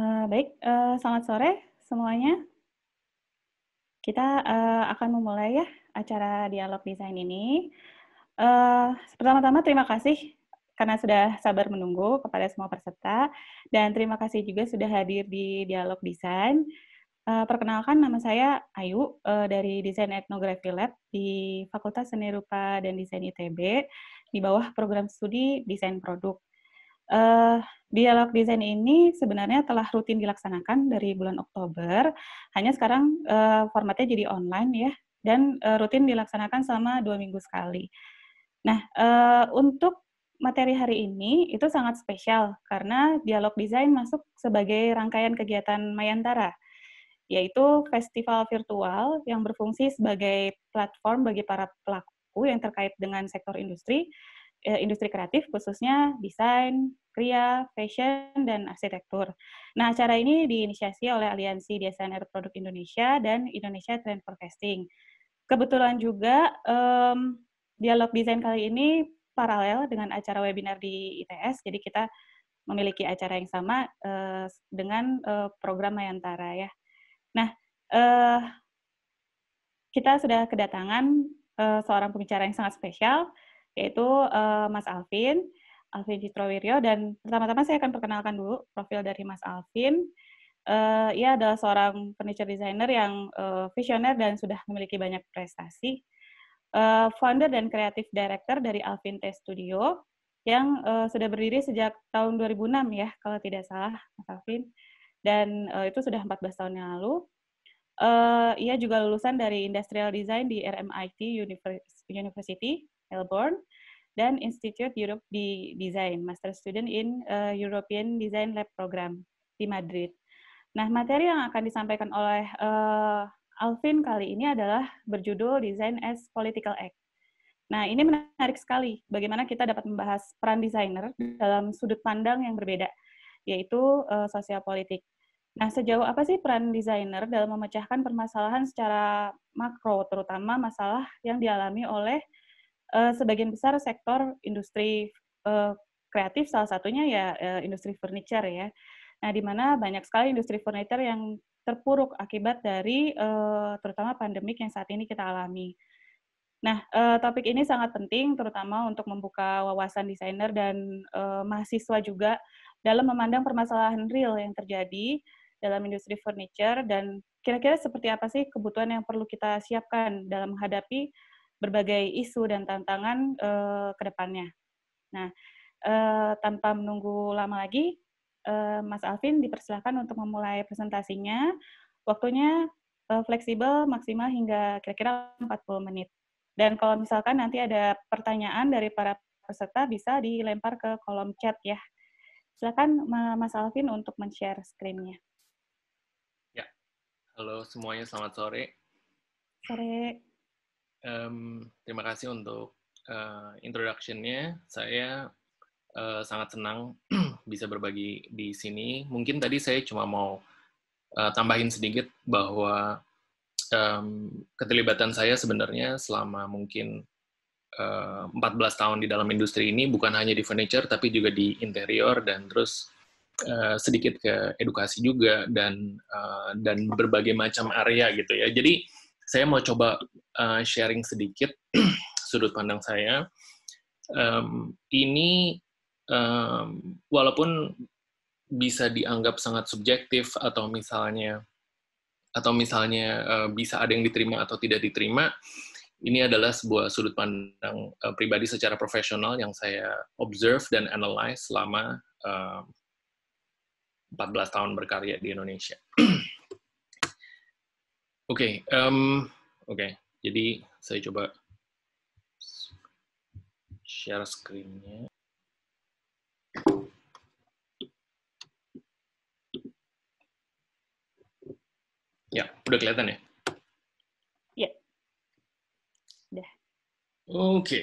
Eh, baik, uh, selamat sore semuanya. Kita uh, akan memulai ya acara dialog desain ini. Uh, Pertama-tama terima kasih karena sudah sabar menunggu kepada semua peserta dan terima kasih juga sudah hadir di dialog desain. Uh, perkenalkan nama saya Ayu uh, dari Desain Etnografi Lab di Fakultas Seni Rupa dan Desain ITB di bawah program studi Desain Produk. Uh, dialog desain ini sebenarnya telah rutin dilaksanakan dari bulan Oktober, hanya sekarang uh, formatnya jadi online ya, dan uh, rutin dilaksanakan selama dua minggu sekali. Nah, uh, untuk materi hari ini itu sangat spesial karena dialog desain masuk sebagai rangkaian kegiatan Mayantara, yaitu festival virtual yang berfungsi sebagai platform bagi para pelaku yang terkait dengan sektor industri Eh, industri kreatif khususnya desain, kria, fashion, dan arsitektur. Nah, acara ini diinisiasi oleh Aliansi Desainer Produk Indonesia dan Indonesia Trend Forecasting. Kebetulan juga um, dialog desain kali ini paralel dengan acara webinar di ITS, jadi kita memiliki acara yang sama uh, dengan uh, program Mayantara ya. Nah, uh, kita sudah kedatangan uh, seorang pembicara yang sangat spesial, yaitu uh, Mas Alvin, Alvin Citrowiryo, dan pertama-tama saya akan perkenalkan dulu profil dari Mas Alvin. Uh, ia adalah seorang furniture designer yang uh, visioner dan sudah memiliki banyak prestasi. Uh, founder dan creative director dari Alvin T Studio yang uh, sudah berdiri sejak tahun 2006 ya kalau tidak salah Mas Alvin dan uh, itu sudah 14 tahun yang lalu. Uh, ia juga lulusan dari Industrial Design di RMIT University Melbourne dan Institute Europe di Design, Master Student in eh, European Design Lab Program di Madrid. Nah, materi yang akan disampaikan oleh uh, Alvin kali ini adalah berjudul Design as Political Act. Nah, ini menarik sekali bagaimana kita dapat membahas peran desainer dalam sudut pandang yang berbeda, yaitu uh, eh, politik. Nah, sejauh apa sih peran desainer dalam memecahkan permasalahan secara makro, terutama masalah yang dialami oleh uh, sebagian besar sektor industri uh, kreatif salah satunya ya uh, industri furniture ya. Nah, di mana banyak sekali industri furniture yang terpuruk akibat dari uh, terutama pandemik yang saat ini kita alami. Nah, uh, topik ini sangat penting terutama untuk membuka wawasan desainer dan uh, mahasiswa juga dalam memandang permasalahan real yang terjadi dalam industri furniture dan kira-kira seperti apa sih kebutuhan yang perlu kita siapkan dalam menghadapi berbagai isu dan tantangan uh, ke depannya. Nah, uh, tanpa menunggu lama lagi, uh, Mas Alvin dipersilahkan untuk memulai presentasinya. Waktunya uh, fleksibel maksimal hingga kira-kira 40 menit. Dan kalau misalkan nanti ada pertanyaan dari para peserta bisa dilempar ke kolom chat ya. Silakan Mas Alvin untuk men-share screen-nya. Ya. Halo semuanya, selamat sore. Sore. Um, terima kasih untuk uh, introduction-nya. Saya uh, sangat senang bisa berbagi di sini. Mungkin tadi saya cuma mau uh, tambahin sedikit bahwa um, keterlibatan saya sebenarnya selama mungkin uh, 14 tahun di dalam industri ini bukan hanya di furniture tapi juga di interior dan terus uh, sedikit ke edukasi juga dan uh, dan berbagai macam area gitu ya. Jadi saya mau coba uh, sharing sedikit sudut pandang saya. Um, ini um, walaupun bisa dianggap sangat subjektif atau misalnya atau misalnya uh, bisa ada yang diterima atau tidak diterima, ini adalah sebuah sudut pandang uh, pribadi secara profesional yang saya observe dan analyze selama uh, 14 tahun berkarya di Indonesia. Oke, okay, um, oke. Okay. Jadi saya coba share screen-nya. Ya, udah kelihatan ya? Ya. Udah. Oke. Okay. Oke,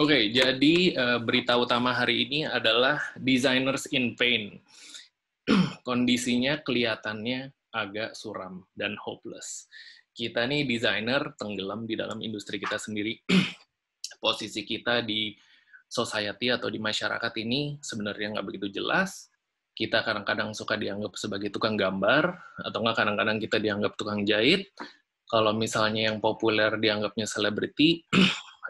okay, jadi uh, berita utama hari ini adalah Designers in Pain. Kondisinya kelihatannya agak suram dan hopeless. Kita nih desainer tenggelam di dalam industri kita sendiri. Posisi kita di society atau di masyarakat ini sebenarnya nggak begitu jelas. Kita kadang-kadang suka dianggap sebagai tukang gambar, atau nggak kadang-kadang kita dianggap tukang jahit. Kalau misalnya yang populer dianggapnya selebriti,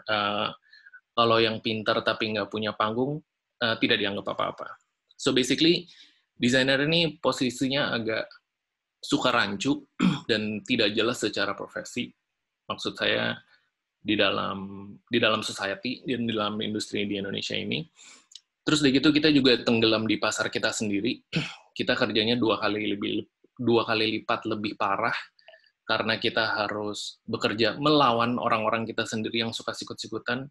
uh, kalau yang pintar tapi nggak punya panggung, uh, tidak dianggap apa-apa. So basically, desainer ini posisinya agak suka rancu dan tidak jelas secara profesi. Maksud saya di dalam di dalam society dan di dalam industri di Indonesia ini. Terus dari gitu kita juga tenggelam di pasar kita sendiri. Kita kerjanya dua kali lebih dua kali lipat lebih parah karena kita harus bekerja melawan orang-orang kita sendiri yang suka sikut-sikutan.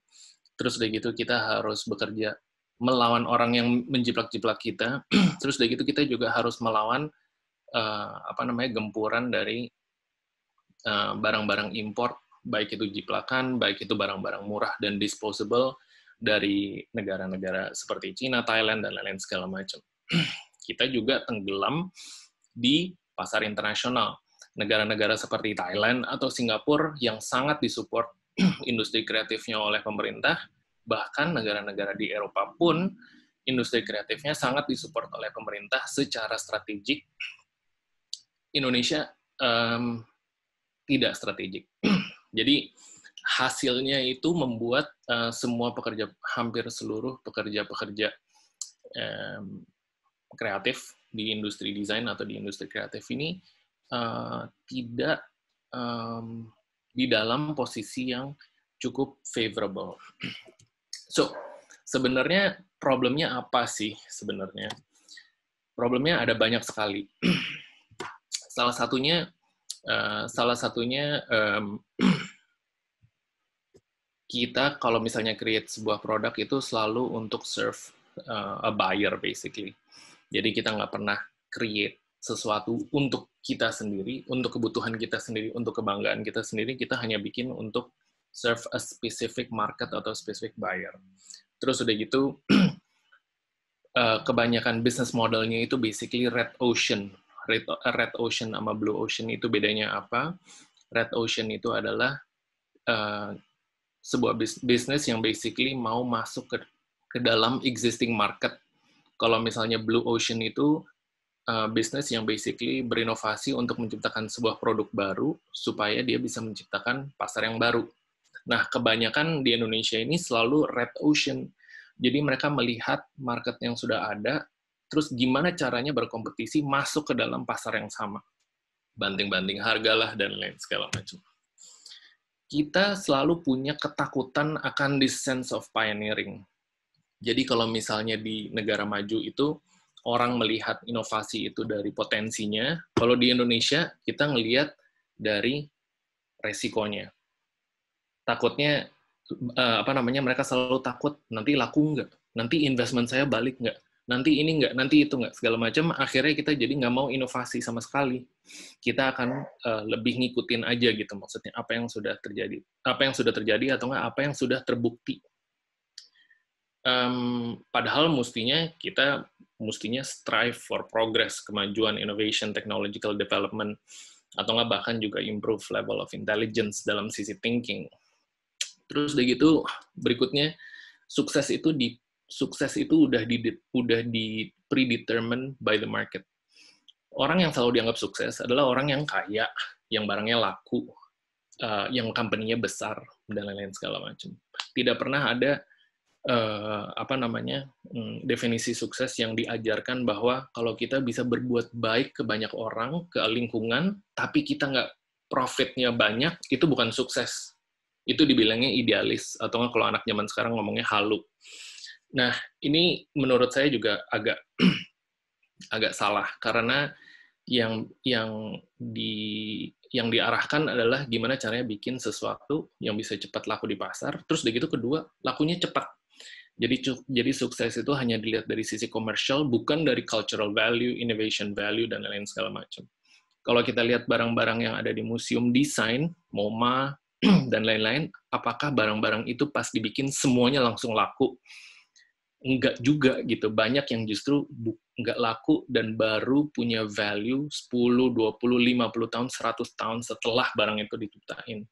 Terus dari gitu kita harus bekerja melawan orang yang menjiplak-jiplak kita. Terus dari gitu kita juga harus melawan uh, apa namanya gempuran dari eh, barang-barang uh, impor baik itu jiplakan, baik itu barang-barang murah dan disposable dari negara-negara seperti Cina, Thailand dan lain-lain segala macam. Kita juga tenggelam di pasar internasional. Negara-negara seperti Thailand atau Singapura yang sangat disupport industri kreatifnya oleh pemerintah, bahkan negara-negara di Eropa pun industri kreatifnya sangat disupport oleh pemerintah secara strategik Indonesia um, tidak strategik. Jadi hasilnya itu membuat uh, semua pekerja hampir seluruh pekerja-pekerja um, kreatif di industri desain atau di industri kreatif ini uh, tidak um, di dalam posisi yang cukup favorable. So, sebenarnya problemnya apa sih sebenarnya? Problemnya ada banyak sekali. Salah satunya uh, salah satunya um, kita kalau misalnya create sebuah produk itu selalu untuk serve uh, a buyer basically. Jadi kita nggak pernah create sesuatu untuk kita sendiri, untuk kebutuhan kita sendiri, untuk kebanggaan kita sendiri, kita hanya bikin untuk serve a specific market atau specific buyer. Terus udah gitu, eh, kebanyakan bisnis modelnya itu basically red ocean red, red ocean sama blue ocean itu bedanya apa? Red ocean itu adalah uh, sebuah bisnis yang basically mau masuk ke ke dalam existing market. Kalau misalnya blue ocean itu uh, eh, bisnis yang basically berinovasi untuk menciptakan sebuah produk baru supaya dia bisa menciptakan pasar yang baru. Nah, kebanyakan di Indonesia ini selalu red ocean. Jadi mereka melihat market yang sudah ada, Terus gimana caranya berkompetisi masuk ke dalam pasar yang sama. Banting-banting harga lah dan lain segala macam. Kita selalu punya ketakutan akan this sense of pioneering. Jadi kalau misalnya di negara maju itu orang melihat inovasi itu dari potensinya, kalau di Indonesia kita ngelihat dari resikonya. Takutnya eh, apa namanya mereka selalu takut nanti laku nggak, nanti investment saya balik nggak, nanti ini nggak, nanti itu nggak, segala macam. Akhirnya kita jadi nggak mau inovasi sama sekali. Kita akan uh, lebih ngikutin aja gitu maksudnya apa yang sudah terjadi, apa yang sudah terjadi atau nggak apa yang sudah terbukti. Um, padahal mestinya kita mestinya strive for progress, kemajuan, innovation, technological development, atau nggak bahkan juga improve level of intelligence dalam sisi thinking. Terus udah gitu berikutnya sukses itu di sukses itu udah di udah di predetermined by the market. Orang yang selalu dianggap sukses adalah orang yang kaya, yang barangnya laku, uh, yang company-nya besar dan lain-lain segala macam. Tidak pernah ada uh, apa namanya um, definisi sukses yang diajarkan bahwa kalau kita bisa berbuat baik ke banyak orang, ke lingkungan, tapi kita nggak profitnya banyak, itu bukan sukses. Itu dibilangnya idealis atau kalau anak zaman sekarang ngomongnya halu Nah, ini menurut saya juga agak agak salah karena yang yang di yang diarahkan adalah gimana caranya bikin sesuatu yang bisa cepat laku di pasar. Terus begitu kedua, lakunya cepat. Jadi jadi sukses itu hanya dilihat dari sisi komersial, bukan dari cultural value, innovation value dan lain-lain segala macam. Kalau kita lihat barang-barang yang ada di museum desain, MoMA dan lain-lain, apakah barang-barang itu pas dibikin semuanya langsung laku? enggak juga gitu. Banyak yang justru enggak laku dan baru punya value 10, 20, 50 tahun, 100 tahun setelah barang itu diciptain.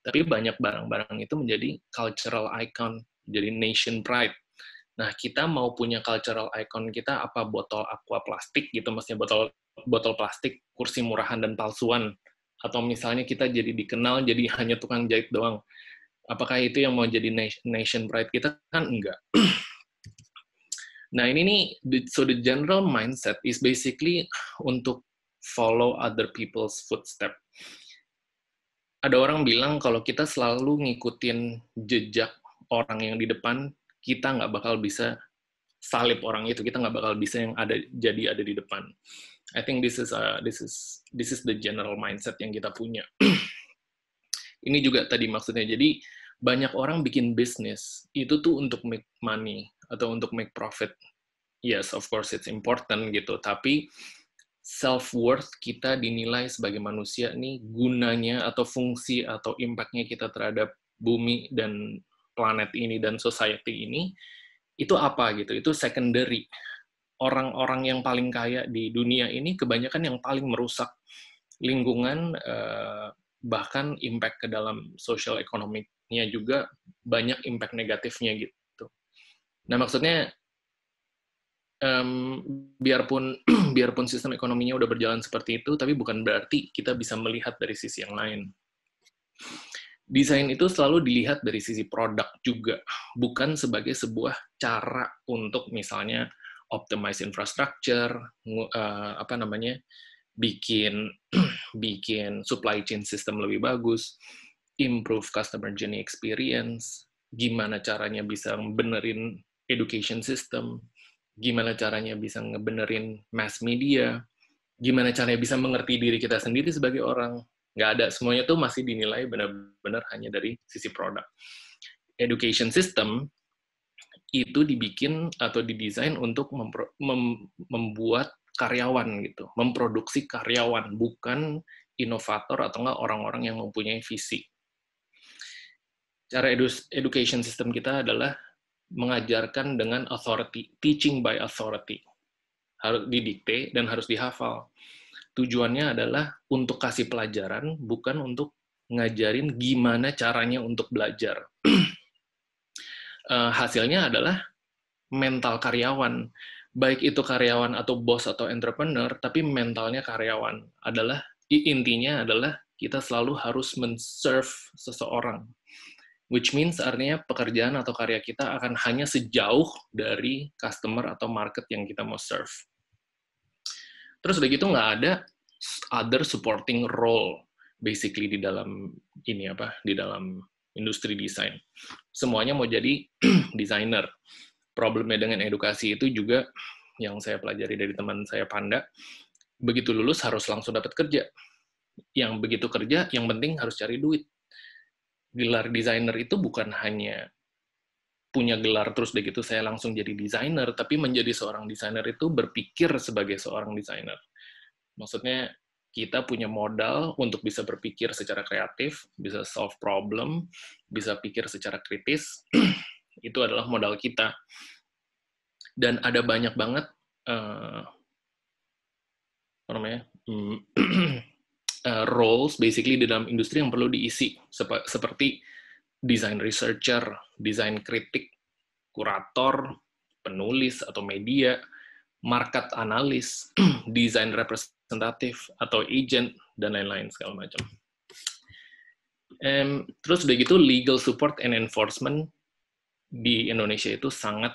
Tapi banyak barang-barang itu menjadi cultural icon, jadi nation pride. Nah, kita mau punya cultural icon kita apa botol aqua plastik gitu, maksudnya botol botol plastik, kursi murahan dan palsuan atau misalnya kita jadi dikenal jadi hanya tukang jahit doang. Apakah itu yang mau jadi nation pride kita? Kan enggak. Nah ini nih, so the general mindset is basically untuk follow other people's footstep. Ada orang bilang kalau kita selalu ngikutin jejak orang yang di depan, kita nggak bakal bisa salib orang itu, kita nggak bakal bisa yang ada jadi ada di depan. I think this is a, this is this is the general mindset yang kita punya. Ini juga tadi maksudnya. Jadi banyak orang bikin bisnis itu tuh untuk make money atau untuk make profit. Yes, of course it's important gitu, tapi self worth kita dinilai sebagai manusia nih gunanya atau fungsi atau impactnya kita terhadap bumi dan planet ini dan society ini itu apa gitu itu secondary orang-orang yang paling kaya di dunia ini kebanyakan yang paling merusak lingkungan eh, bahkan impact ke dalam social ekonomiknya juga banyak impact negatifnya gitu Nah maksudnya um, biarpun biarpun sistem ekonominya udah berjalan seperti itu, tapi bukan berarti kita bisa melihat dari sisi yang lain. Desain itu selalu dilihat dari sisi produk juga, bukan sebagai sebuah cara untuk misalnya optimize infrastructure, uh, apa namanya, bikin bikin supply chain system lebih bagus, improve customer journey experience, gimana caranya bisa benerin education system, gimana caranya bisa ngebenerin mass media, gimana caranya bisa mengerti diri kita sendiri sebagai orang. Nggak ada, semuanya tuh masih dinilai benar-benar hanya dari sisi produk. Education system itu dibikin atau didesain untuk mem, membuat karyawan gitu, memproduksi karyawan, bukan inovator atau enggak orang-orang yang mempunyai visi. Cara edu, education system kita adalah mengajarkan dengan authority, teaching by authority. Harus didikte dan harus dihafal. Tujuannya adalah untuk kasih pelajaran, bukan untuk ngajarin gimana caranya untuk belajar. Eh, hasilnya adalah mental karyawan. Baik itu karyawan atau bos atau entrepreneur, tapi mentalnya karyawan adalah intinya adalah kita selalu harus menserve seseorang Which means artinya pekerjaan atau karya kita akan hanya sejauh dari customer atau market yang kita mau serve. Terus udah gitu nggak ada other supporting role basically di dalam ini apa di dalam industri desain. Semuanya mau jadi desainer. Problemnya dengan edukasi itu juga yang saya pelajari dari teman saya Panda, begitu lulus harus langsung dapat kerja. Yang begitu kerja, yang penting harus cari duit gelar desainer itu bukan hanya punya gelar terus begitu saya langsung jadi desainer, tapi menjadi seorang desainer itu berpikir sebagai seorang desainer. Maksudnya kita punya modal untuk bisa berpikir secara kreatif, bisa solve problem, bisa pikir secara kritis. itu adalah modal kita. Dan ada banyak banget uh, namanya mm, uh, roles basically di dalam industri yang perlu diisi sep seperti design researcher, design kritik, kurator, penulis atau media, market analis, design representatif atau agent dan lain-lain segala macam. Um, terus udah gitu legal support and enforcement di Indonesia itu sangat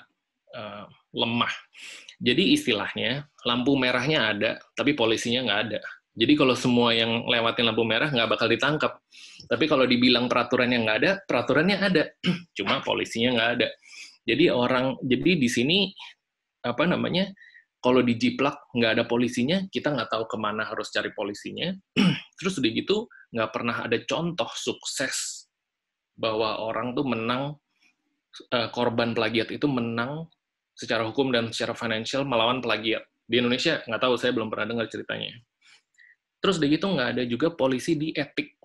uh, lemah. Jadi istilahnya lampu merahnya ada, tapi polisinya nggak ada. Jadi kalau semua yang lewatin lampu merah nggak bakal ditangkap. Tapi kalau dibilang peraturannya nggak ada, peraturannya ada. Cuma polisinya nggak ada. Jadi orang, jadi di sini apa namanya? Kalau di jiplak nggak ada polisinya, kita nggak tahu kemana harus cari polisinya. Terus udah gitu nggak pernah ada contoh sukses bahwa orang tuh menang eh, korban plagiat itu menang secara hukum dan secara financial melawan plagiat di Indonesia nggak tahu saya belum pernah dengar ceritanya Terus udah gitu nggak ada juga polisi di etik.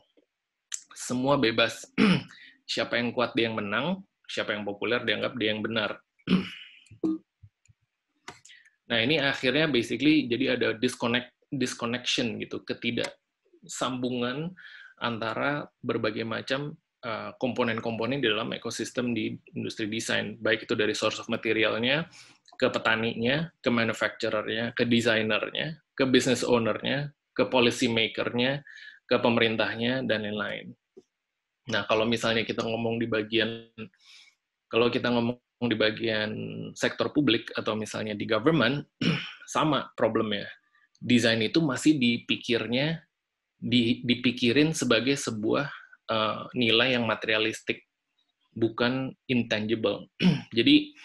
Semua bebas. siapa yang kuat dia yang menang, siapa yang populer dianggap dia yang benar. nah ini akhirnya basically jadi ada disconnect disconnection gitu, ketidaksambungan antara berbagai macam eh, komponen-komponen di dalam ekosistem di industri desain, baik itu dari source of materialnya, ke petaninya, ke manufacturernya, ke desainernya, ke business ownernya, ke policy makernya, ke pemerintahnya dan lain-lain. Nah, kalau misalnya kita ngomong di bagian kalau kita ngomong di bagian sektor publik atau misalnya di government sama problemnya. Desain itu masih dipikirnya dipikirin sebagai sebuah uh, nilai yang materialistik bukan intangible. Jadi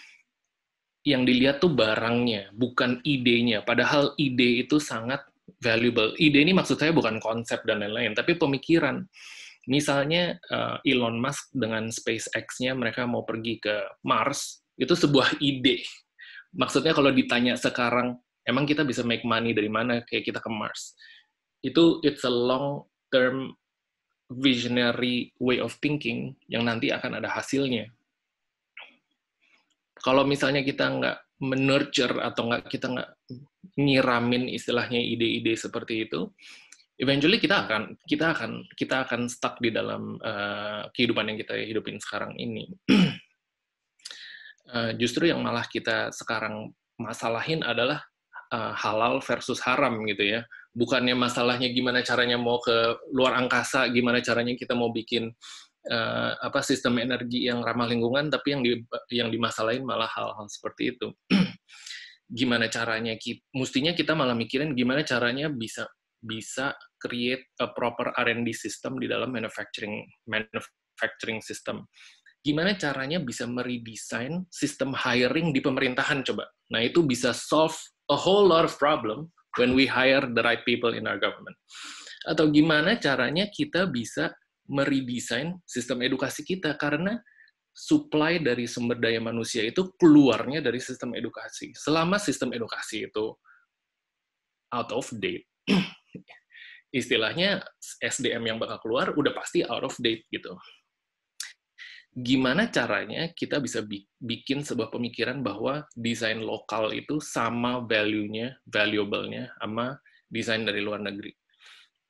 yang dilihat tuh barangnya, bukan idenya. Padahal ide itu sangat valuable. Ide ini maksud saya bukan konsep dan lain-lain, tapi pemikiran. Misalnya uh, Elon Musk dengan SpaceX-nya mereka mau pergi ke Mars, itu sebuah ide. Maksudnya kalau ditanya sekarang, emang kita bisa make money dari mana kayak kita ke Mars? Itu it's a long term visionary way of thinking yang nanti akan ada hasilnya. Kalau misalnya kita nggak menurture atau nggak kita nggak nyiramin istilahnya ide-ide seperti itu, eventually kita akan kita akan kita akan stuck di dalam uh, kehidupan yang kita hidupin sekarang ini. uh, justru yang malah kita sekarang masalahin adalah uh, halal versus haram gitu ya. Bukannya masalahnya gimana caranya mau ke luar angkasa, gimana caranya kita mau bikin uh, apa sistem energi yang ramah lingkungan tapi yang di, yang dimasalahin malah hal-hal seperti itu gimana caranya kita mestinya kita malah mikirin gimana caranya bisa bisa create a proper R&D system di dalam manufacturing manufacturing system gimana caranya bisa meredesain sistem hiring di pemerintahan coba nah itu bisa solve a whole lot of problem when we hire the right people in our government atau gimana caranya kita bisa meredesain sistem edukasi kita karena supply dari sumber daya manusia itu keluarnya dari sistem edukasi. Selama sistem edukasi itu out of date, istilahnya SDM yang bakal keluar udah pasti out of date gitu. Gimana caranya kita bisa bikin sebuah pemikiran bahwa desain lokal itu sama value-nya, valuable-nya sama desain dari luar negeri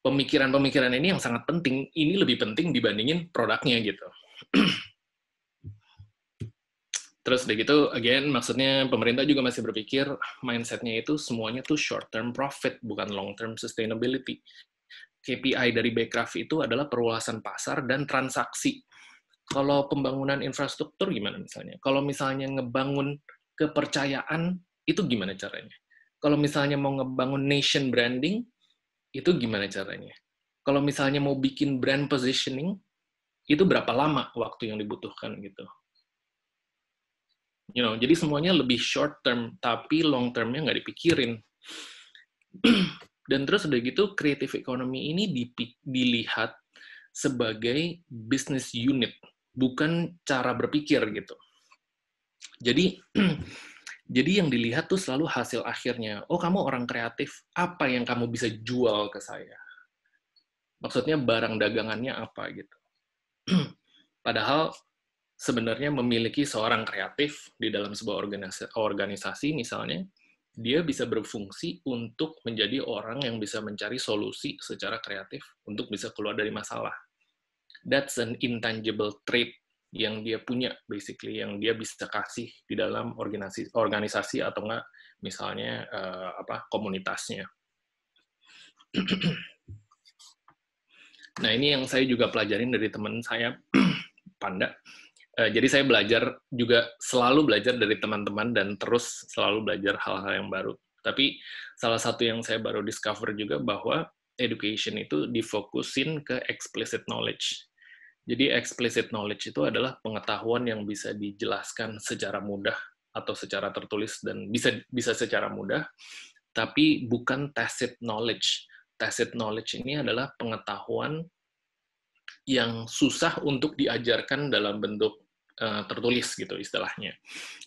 pemikiran-pemikiran ini yang sangat penting, ini lebih penting dibandingin produknya gitu. Terus udah gitu, again, maksudnya pemerintah juga masih berpikir mindsetnya itu semuanya tuh short-term profit, bukan long-term sustainability. KPI dari Backcraft itu adalah perluasan pasar dan transaksi. Kalau pembangunan infrastruktur gimana misalnya? Kalau misalnya ngebangun kepercayaan, itu gimana caranya? Kalau misalnya mau ngebangun nation branding, itu gimana caranya? Kalau misalnya mau bikin brand positioning, itu berapa lama waktu yang dibutuhkan gitu? You know, jadi semuanya lebih short term, tapi long termnya nggak dipikirin. Dan terus udah gitu, creative economy ini dilihat sebagai business unit, bukan cara berpikir gitu. Jadi Jadi yang dilihat tuh selalu hasil akhirnya. Oh, kamu orang kreatif, apa yang kamu bisa jual ke saya? Maksudnya barang dagangannya apa gitu. Padahal sebenarnya memiliki seorang kreatif di dalam sebuah organisasi, organisasi misalnya, dia bisa berfungsi untuk menjadi orang yang bisa mencari solusi secara kreatif untuk bisa keluar dari masalah. That's an intangible trait yang dia punya basically yang dia bisa kasih di dalam organisasi organisasi atau enggak misalnya uh, apa komunitasnya. nah, ini yang saya juga pelajarin dari teman saya Panda. Uh, jadi saya belajar juga selalu belajar dari teman-teman dan terus selalu belajar hal-hal yang baru. Tapi salah satu yang saya baru discover juga bahwa education itu difokusin ke explicit knowledge jadi explicit knowledge itu adalah pengetahuan yang bisa dijelaskan secara mudah atau secara tertulis dan bisa bisa secara mudah, tapi bukan tacit knowledge. Tacit knowledge ini adalah pengetahuan yang susah untuk diajarkan dalam bentuk uh, tertulis gitu istilahnya.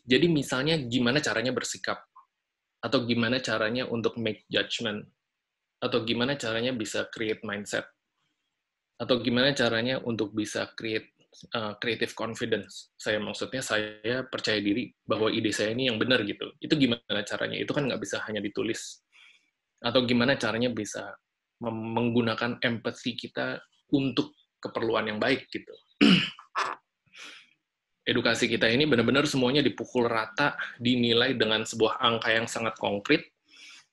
Jadi misalnya gimana caranya bersikap atau gimana caranya untuk make judgment atau gimana caranya bisa create mindset atau gimana caranya untuk bisa create uh, creative confidence. Saya maksudnya saya percaya diri bahwa ide saya ini yang benar gitu. Itu gimana caranya? Itu kan nggak bisa hanya ditulis. Atau gimana caranya bisa menggunakan empati kita untuk keperluan yang baik gitu. Edukasi kita ini benar-benar semuanya dipukul rata, dinilai dengan sebuah angka yang sangat konkret,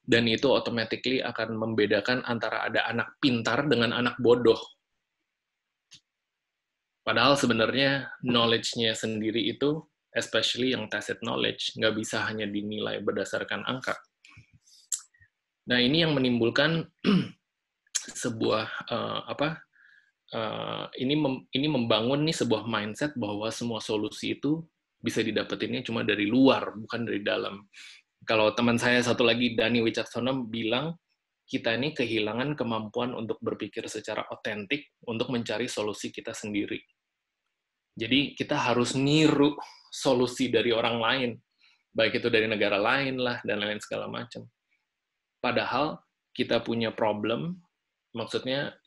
dan itu automatically akan membedakan antara ada anak pintar dengan anak bodoh Padahal sebenarnya knowledge-nya sendiri itu, especially yang tacit knowledge, nggak bisa hanya dinilai berdasarkan angka. Nah, ini yang menimbulkan sebuah uh, apa? Uh, ini mem, ini membangun nih sebuah mindset bahwa semua solusi itu bisa didapetinnya cuma dari luar, bukan dari dalam. Kalau teman saya satu lagi Dani Wicaksono bilang kita ini kehilangan kemampuan untuk berpikir secara otentik untuk mencari solusi kita sendiri jadi kita harus niru solusi dari orang lain, baik itu dari negara lain lah dan lain segala macam. Padahal kita punya problem, maksudnya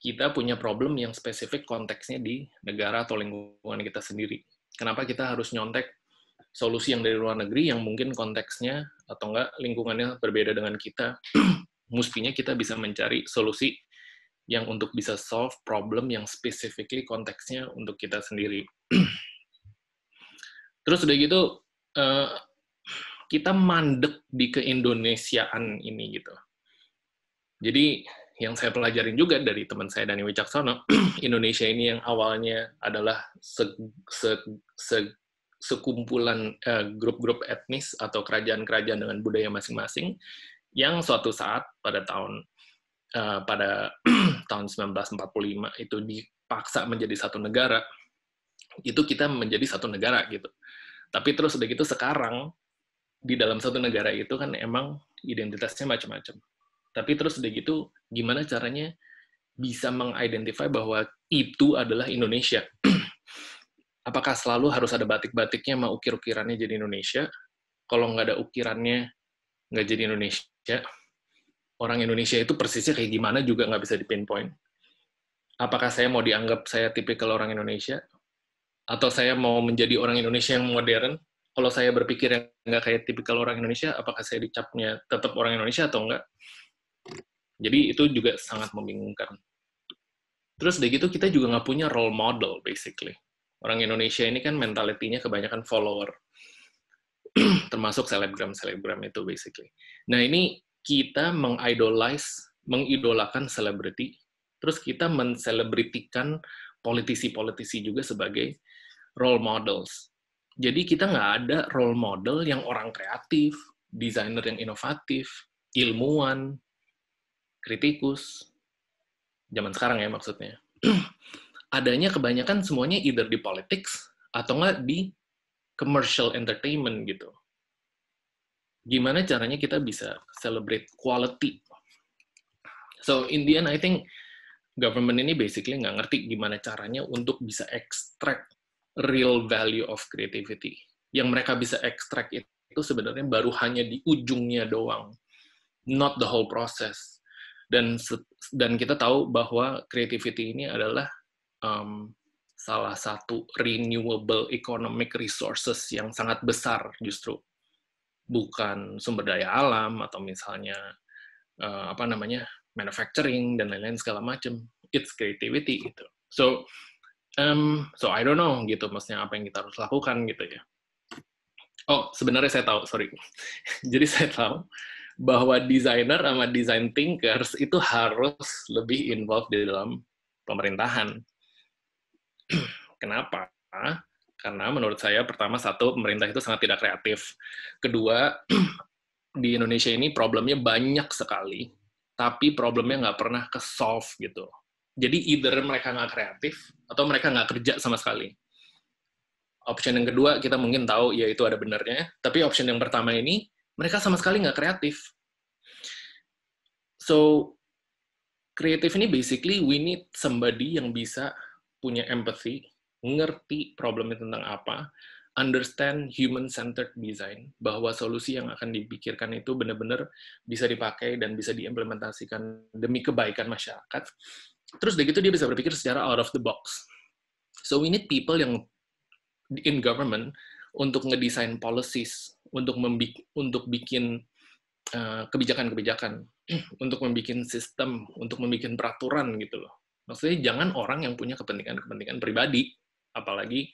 kita punya problem yang spesifik konteksnya di negara atau lingkungan kita sendiri. Kenapa kita harus nyontek solusi yang dari luar negeri yang mungkin konteksnya atau enggak lingkungannya berbeda dengan kita, mestinya kita bisa mencari solusi yang untuk bisa solve problem yang specifically konteksnya untuk kita sendiri. Terus udah gitu eh, kita mandek di keindonesiaan ini gitu. Jadi yang saya pelajarin juga dari teman saya Dani Wicaksono, Indonesia ini yang awalnya adalah se, se, se, sekumpulan eh, grup-grup etnis atau kerajaan-kerajaan dengan budaya masing-masing, yang suatu saat pada tahun Eh, pada tahun 1945 itu dipaksa menjadi satu negara, itu kita menjadi satu negara gitu. Tapi terus udah gitu sekarang di dalam satu negara itu kan emang identitasnya macam-macam. Tapi terus udah gitu gimana caranya bisa mengidentify bahwa itu adalah Indonesia. Apakah selalu harus ada batik-batiknya mau ukir-ukirannya jadi Indonesia? Kalau nggak ada ukirannya, nggak jadi Indonesia orang Indonesia itu persisnya kayak gimana juga nggak bisa dipinpoint. Apakah saya mau dianggap saya tipikal orang Indonesia? Atau saya mau menjadi orang Indonesia yang modern? Kalau saya berpikir yang nggak kayak tipikal orang Indonesia, apakah saya dicapnya tetap orang Indonesia atau nggak? Jadi itu juga sangat membingungkan. Terus dari gitu kita juga nggak punya role model, basically. Orang Indonesia ini kan mentalitinya kebanyakan follower termasuk selebgram selebgram itu basically. Nah ini kita mengidolize, mengidolakan selebriti, terus kita menselebritikan politisi-politisi juga sebagai role models. Jadi kita nggak ada role model yang orang kreatif, desainer yang inovatif, ilmuwan, kritikus, zaman sekarang ya maksudnya. Adanya kebanyakan semuanya either di politics atau nggak di commercial entertainment gitu gimana caranya kita bisa celebrate quality. So in the end, I think government ini basically nggak ngerti gimana caranya untuk bisa extract real value of creativity. Yang mereka bisa extract itu sebenarnya baru hanya di ujungnya doang, not the whole process. Dan dan kita tahu bahwa creativity ini adalah um, salah satu renewable economic resources yang sangat besar justru bukan sumber daya alam atau misalnya uh, apa namanya manufacturing dan lain-lain segala macam it's creativity gitu so um, so I don't know gitu maksudnya apa yang kita harus lakukan gitu ya oh sebenarnya saya tahu sorry jadi saya tahu bahwa desainer sama design thinkers itu harus lebih involved di dalam pemerintahan kenapa karena menurut saya pertama satu pemerintah itu sangat tidak kreatif. Kedua, di Indonesia ini problemnya banyak sekali, tapi problemnya nggak pernah ke solve gitu. Jadi either mereka nggak kreatif atau mereka nggak kerja sama sekali. Option yang kedua kita mungkin tahu ya itu ada benarnya, tapi option yang pertama ini mereka sama sekali nggak kreatif. So kreatif ini basically we need somebody yang bisa punya empathy, ngerti problemnya tentang apa, understand human-centered design, bahwa solusi yang akan dipikirkan itu benar-benar bisa dipakai dan bisa diimplementasikan demi kebaikan masyarakat. Terus dari itu dia bisa berpikir secara out of the box. So we need people yang in government untuk ngedesain policies, untuk membik untuk bikin kebijakan eh, kebijakan-kebijakan, untuk membuat sistem, untuk membuat peraturan gitu loh. Maksudnya jangan orang yang punya kepentingan-kepentingan pribadi apalagi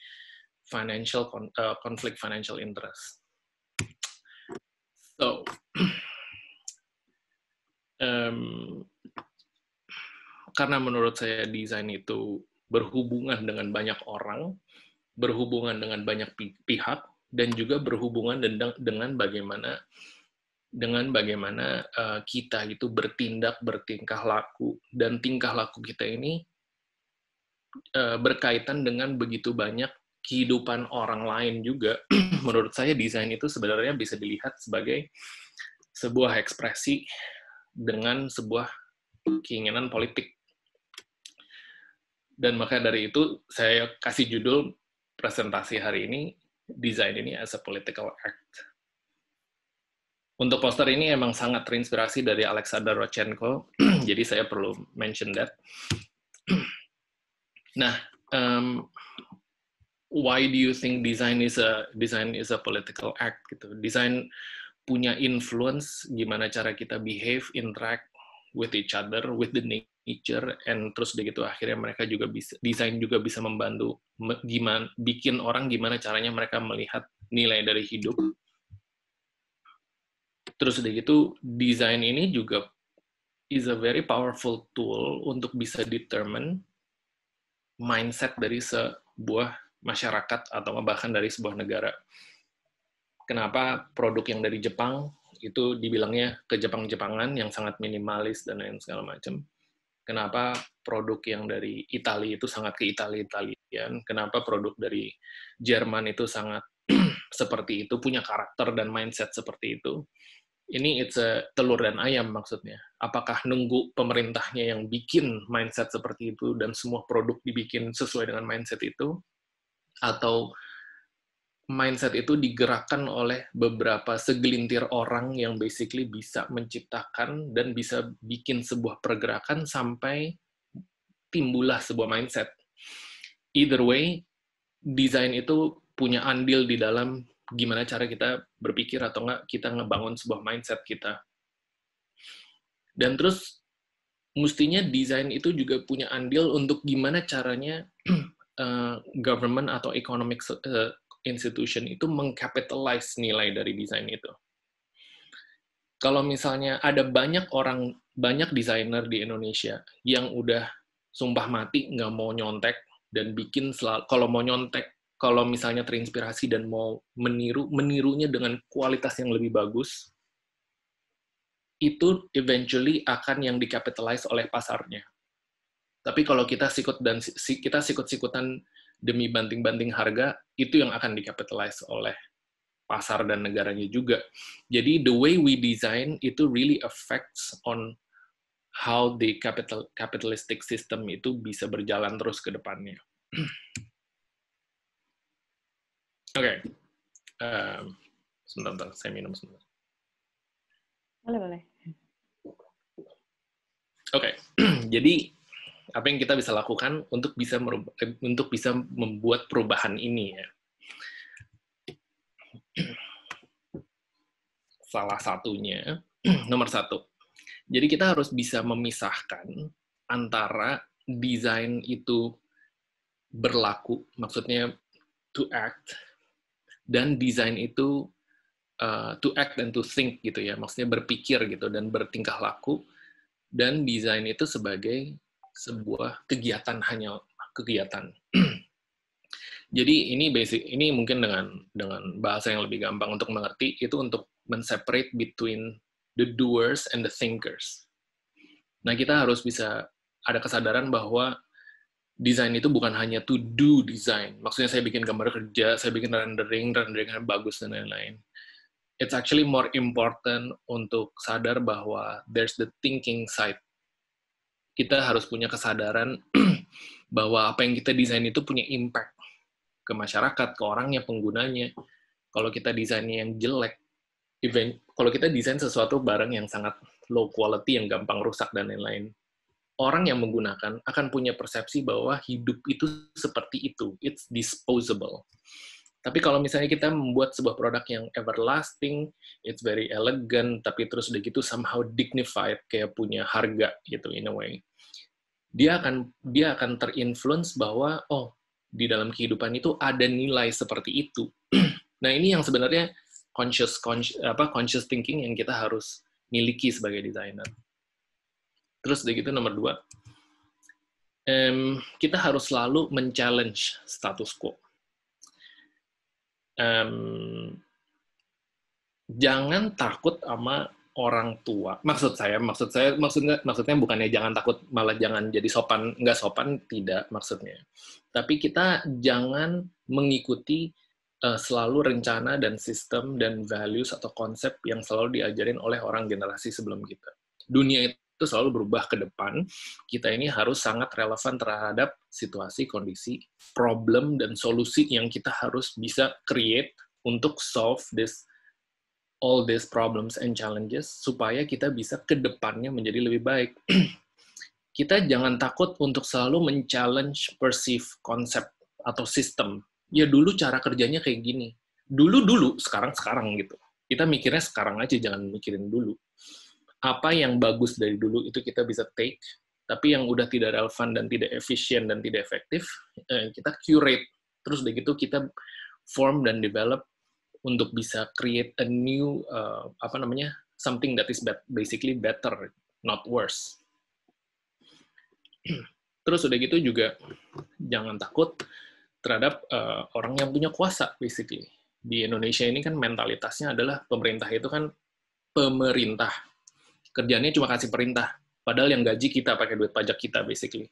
financial uh, financial interest. So, um, karena menurut saya desain itu berhubungan dengan banyak orang, berhubungan dengan banyak pi pihak, dan juga berhubungan dengan, dengan bagaimana dengan bagaimana uh, kita itu bertindak, bertingkah laku, dan tingkah laku kita ini Eh, berkaitan dengan begitu banyak kehidupan orang lain juga, menurut saya desain itu sebenarnya bisa dilihat sebagai sebuah ekspresi dengan sebuah keinginan politik. Dan makanya dari itu saya kasih judul presentasi hari ini, desain ini as a political act. Untuk poster ini emang sangat terinspirasi dari Alexander Rochenko, jadi saya perlu mention that. Nah, um, why do you think design is a design is a political act gitu? Design punya influence gimana cara kita behave, interact with each other, with the nature, and terus begitu akhirnya mereka juga bisa design juga bisa membantu gimana bikin orang gimana caranya mereka melihat nilai dari hidup. Terus udah gitu desain ini juga is a very powerful tool untuk bisa determine mindset dari sebuah masyarakat atau bahkan dari sebuah negara. Kenapa produk yang dari Jepang itu dibilangnya ke Jepang-Jepangan yang sangat minimalis dan lain segala macam. Kenapa produk yang dari Italia itu sangat ke Italia-Italian? Kenapa produk dari Jerman itu sangat seperti itu, punya karakter dan mindset seperti itu? ini it's a telur dan ayam maksudnya. Apakah nunggu pemerintahnya yang bikin mindset seperti itu dan semua produk dibikin sesuai dengan mindset itu atau mindset itu digerakkan oleh beberapa segelintir orang yang basically bisa menciptakan dan bisa bikin sebuah pergerakan sampai timbullah sebuah mindset. Either way, desain itu punya andil di dalam gimana cara kita berpikir atau enggak kita ngebangun sebuah mindset kita. Dan terus mestinya desain itu juga punya andil untuk gimana caranya uh, government atau economic eh, institution itu mengcapitalize nilai dari desain itu. Kalau misalnya ada banyak orang, banyak desainer di Indonesia yang udah sumpah mati nggak mau nyontek dan bikin selalu, kalau mau nyontek kalau misalnya terinspirasi dan mau meniru, menirunya dengan kualitas yang lebih bagus, itu eventually akan yang dikapitalize oleh pasarnya. Tapi kalau kita sikut dan kita sikut-sikutan demi banting-banting harga, itu yang akan dikapitalize oleh pasar dan negaranya juga. Jadi the way we design itu really affects on how the capital capitalistic system itu bisa berjalan terus ke depannya. Oke. Okay. Um, sebentar, Saya minum sebentar. Boleh, boleh. Oke. Okay. Jadi apa yang kita bisa lakukan untuk bisa eh, untuk bisa membuat perubahan ini ya. Salah satunya nomor satu. Jadi kita harus bisa memisahkan antara desain itu berlaku, maksudnya to act dan desain itu uh, to act and to think gitu ya maksudnya berpikir gitu dan bertingkah laku dan desain itu sebagai sebuah kegiatan hanya kegiatan jadi ini basic ini mungkin dengan dengan bahasa yang lebih gampang untuk mengerti itu untuk men-separate between the doers and the thinkers nah kita harus bisa ada kesadaran bahwa desain itu bukan hanya to do design. Maksudnya saya bikin gambar kerja, saya bikin rendering, rendering yang bagus dan lain-lain. It's actually more important untuk sadar bahwa there's the thinking side. Kita harus punya kesadaran bahwa apa yang kita desain itu punya impact ke masyarakat, ke orangnya, penggunanya. Kalau kita desainnya yang jelek, event, kalau kita desain sesuatu barang yang sangat low quality, yang gampang rusak dan lain-lain, orang yang menggunakan akan punya persepsi bahwa hidup itu seperti itu, it's disposable. Tapi kalau misalnya kita membuat sebuah produk yang everlasting, it's very elegant, tapi terus udah gitu somehow dignified, kayak punya harga gitu in a way. Dia akan dia akan terinfluence bahwa oh di dalam kehidupan itu ada nilai seperti itu. nah ini yang sebenarnya conscious, conscious apa conscious thinking yang kita harus miliki sebagai desainer. Terus udah gitu nomor dua, um, kita harus selalu men-challenge status quo. Um, jangan takut sama orang tua. Maksud saya, maksud saya, maksudnya, maksudnya bukannya jangan takut, malah jangan jadi sopan, nggak sopan, tidak maksudnya. Tapi kita jangan mengikuti uh, selalu rencana dan sistem dan values atau konsep yang selalu diajarin oleh orang generasi sebelum kita. Dunia itu itu selalu berubah ke depan, kita ini harus sangat relevan terhadap situasi, kondisi, problem, dan solusi yang kita harus bisa create untuk solve this all these problems and challenges supaya kita bisa ke depannya menjadi lebih baik. kita jangan takut untuk selalu men-challenge perceived concept atau sistem. Ya dulu cara kerjanya kayak gini. Dulu-dulu, sekarang-sekarang gitu. Kita mikirnya sekarang aja, jangan mikirin dulu apa yang bagus dari dulu itu kita bisa take, tapi yang udah tidak relevan dan tidak efisien dan tidak efektif, eh, kita curate. Terus dari itu kita form dan develop untuk bisa create a new uh, apa namanya something that is basically better, not worse. Terus udah gitu juga jangan takut terhadap uh, orang yang punya kuasa basically. Di Indonesia ini kan mentalitasnya adalah pemerintah itu kan pemerintah kerjanya cuma kasih perintah padahal yang gaji kita pakai duit pajak kita basically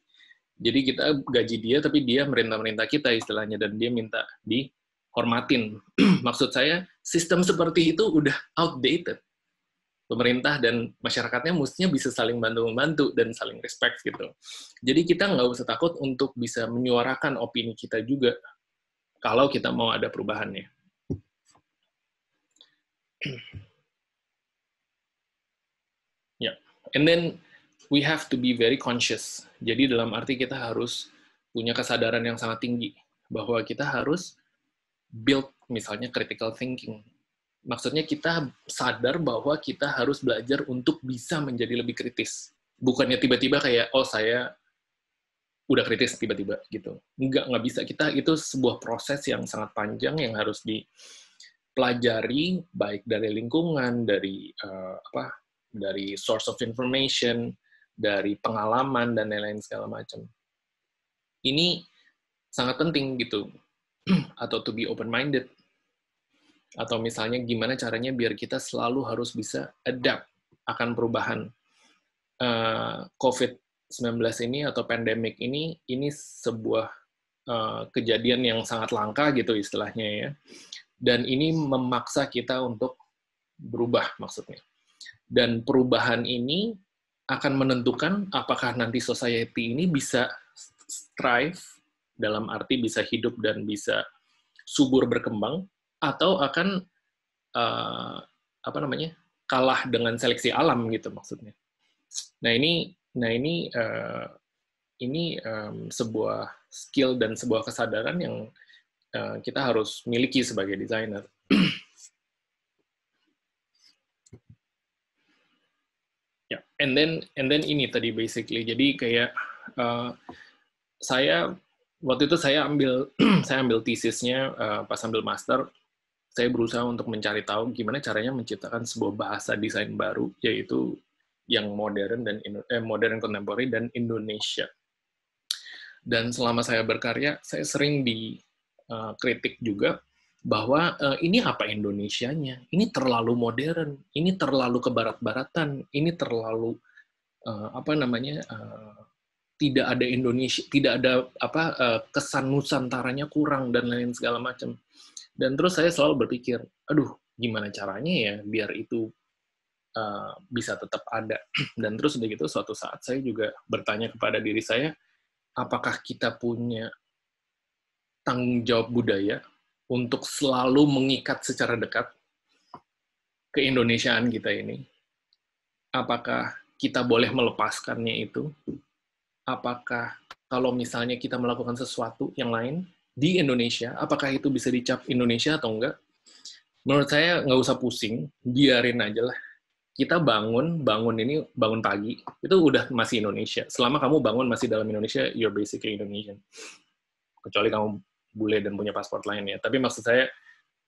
jadi kita gaji dia tapi dia merintah merintah kita istilahnya dan dia minta dihormatin maksud saya sistem seperti itu udah outdated pemerintah dan masyarakatnya mestinya bisa saling bantu-membantu dan saling respect gitu. Jadi kita nggak usah takut untuk bisa menyuarakan opini kita juga kalau kita mau ada perubahannya. and then we have to be very conscious. Jadi dalam arti kita harus punya kesadaran yang sangat tinggi bahwa kita harus build misalnya critical thinking. Maksudnya kita sadar bahwa kita harus belajar untuk bisa menjadi lebih kritis. Bukannya tiba-tiba kayak oh saya udah kritis tiba-tiba gitu. Enggak, nggak bisa. Kita itu sebuah proses yang sangat panjang yang harus dipelajari baik dari lingkungan, dari uh, apa dari source of information, dari pengalaman dan lain-lain segala macam. Ini sangat penting gitu. atau to be open minded. Atau misalnya gimana caranya biar kita selalu harus bisa adapt akan perubahan uh, eh, COVID-19 ini atau pandemic ini ini sebuah uh, kejadian yang sangat langka gitu istilahnya ya. Dan ini memaksa kita untuk berubah maksudnya dan perubahan ini akan menentukan apakah nanti society ini bisa strive dalam arti bisa hidup dan bisa subur berkembang, atau akan uh, apa namanya kalah dengan seleksi alam gitu maksudnya. Nah ini, nah ini uh, ini um, sebuah skill dan sebuah kesadaran yang uh, kita harus miliki sebagai desainer. Ya, yeah. and then and then ini tadi basically. Jadi kayak uh, saya waktu itu saya ambil saya ambil tesisnya uh, pas ambil master, saya berusaha untuk mencari tahu gimana caranya menciptakan sebuah bahasa desain baru yaitu yang modern dan eh, modern kontemporer dan Indonesia. Dan selama saya berkarya, saya sering dikritik eh, uh, juga bahwa uh, ini apa Indonesianya, ini terlalu modern, ini terlalu kebarat-baratan, ini terlalu uh, apa namanya uh, tidak ada Indonesia, tidak ada apa uh, kesan nusantaranya kurang dan lain segala macam. Dan terus saya selalu berpikir, aduh gimana caranya ya biar itu uh, bisa tetap ada. Dan terus udah gitu suatu saat saya juga bertanya kepada diri saya, apakah kita punya tanggung jawab budaya untuk selalu mengikat secara dekat keindonesiaan kita ini. Apakah kita boleh melepaskannya itu? Apakah kalau misalnya kita melakukan sesuatu yang lain di Indonesia, apakah itu bisa dicap Indonesia atau enggak? Menurut saya nggak usah pusing, biarin aja lah. Kita bangun, bangun ini bangun pagi, itu udah masih Indonesia. Selama kamu bangun masih dalam Indonesia, you're basically Indonesian. Kecuali kamu bule dan punya paspor lainnya. Tapi maksud saya,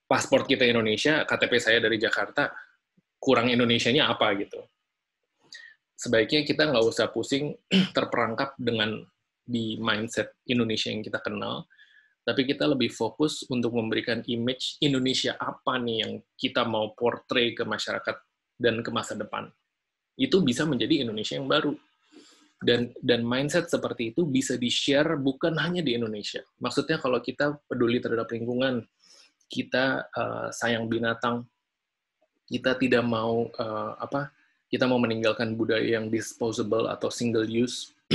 paspor kita Indonesia, KTP saya dari Jakarta, kurang Indonesianya apa gitu. Sebaiknya kita nggak usah pusing terperangkap dengan di mindset Indonesia yang kita kenal, tapi kita lebih fokus untuk memberikan image Indonesia apa nih yang kita mau portray ke masyarakat dan ke masa depan. Itu bisa menjadi Indonesia yang baru dan dan mindset seperti itu bisa di share bukan hanya di Indonesia maksudnya kalau kita peduli terhadap lingkungan kita uh, sayang binatang kita tidak mau uh, apa kita mau meninggalkan budaya yang disposable atau single use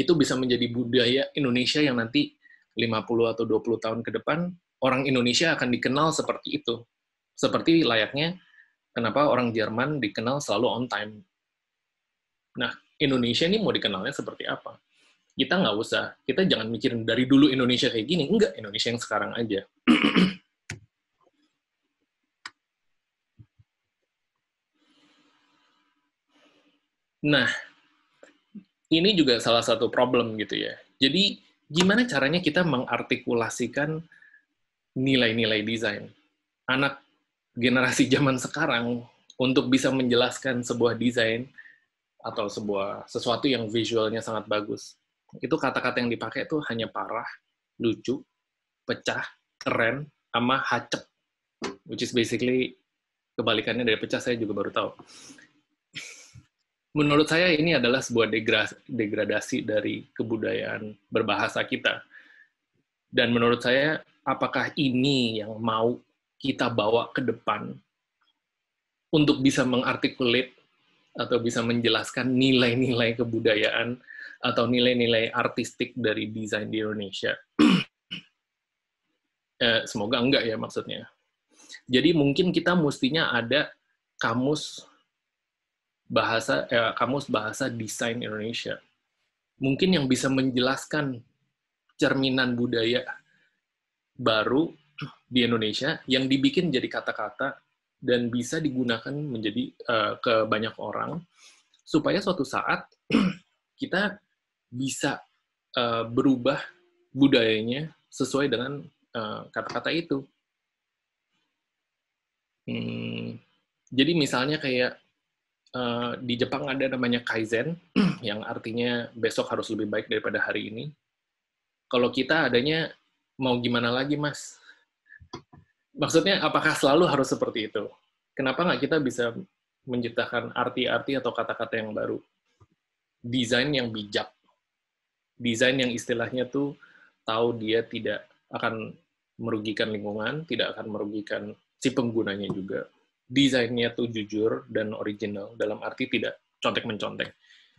itu bisa menjadi budaya Indonesia yang nanti 50 atau 20 tahun ke depan orang Indonesia akan dikenal seperti itu. Seperti layaknya kenapa orang Jerman dikenal selalu on time. Nah, Indonesia ini mau dikenalnya seperti apa. Kita nggak usah, kita jangan mikirin dari dulu Indonesia kayak gini. Enggak, Indonesia yang sekarang aja. nah, ini juga salah satu problem gitu ya. Jadi, gimana caranya kita mengartikulasikan nilai-nilai desain? Anak generasi zaman sekarang untuk bisa menjelaskan sebuah desain atau sebuah sesuatu yang visualnya sangat bagus. Itu kata-kata yang dipakai itu hanya parah, lucu, pecah, keren, sama hacep. Which is basically kebalikannya dari pecah saya juga baru tahu. Menurut saya ini adalah sebuah degradasi dari kebudayaan berbahasa kita. Dan menurut saya apakah ini yang mau kita bawa ke depan untuk bisa mengartikulate atau bisa menjelaskan nilai-nilai kebudayaan atau nilai-nilai artistik dari desain di Indonesia. eh, semoga enggak ya maksudnya. Jadi mungkin kita mestinya ada kamus bahasa eh, kamus bahasa desain Indonesia. Mungkin yang bisa menjelaskan cerminan budaya baru di Indonesia yang dibikin jadi kata-kata dan bisa digunakan menjadi uh, ke banyak orang supaya suatu saat kita bisa uh, berubah budayanya sesuai dengan eh, kata-kata uh, itu. Hmm, jadi misalnya kayak uh, di Jepang ada namanya kaizen yang artinya besok harus lebih baik daripada hari ini. Kalau kita adanya mau gimana lagi mas? maksudnya apakah selalu harus seperti itu? Kenapa nggak kita bisa menciptakan arti-arti atau kata-kata yang baru? Desain yang bijak. Desain yang istilahnya tuh tahu dia tidak akan merugikan lingkungan, tidak akan merugikan si penggunanya juga. Desainnya tuh jujur dan original, dalam arti tidak contek-mencontek.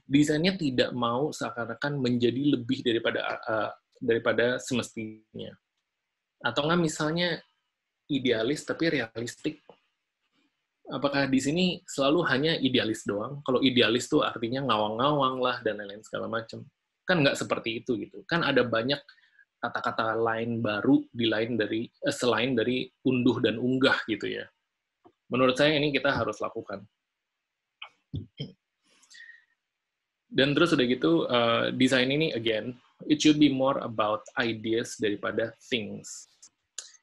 Desainnya tidak mau seakan-akan menjadi lebih daripada uh, daripada semestinya. Atau nggak misalnya idealis tapi realistik. Apakah di sini selalu hanya idealis doang? Kalau idealis tuh artinya ngawang-ngawang lah dan lain-lain segala macam. Kan nggak seperti itu gitu. Kan ada banyak kata-kata lain baru di lain dari eh, selain dari unduh dan unggah gitu ya. Menurut saya ini kita harus lakukan. Dan terus udah gitu, uh, desain ini again, it should be more about ideas daripada things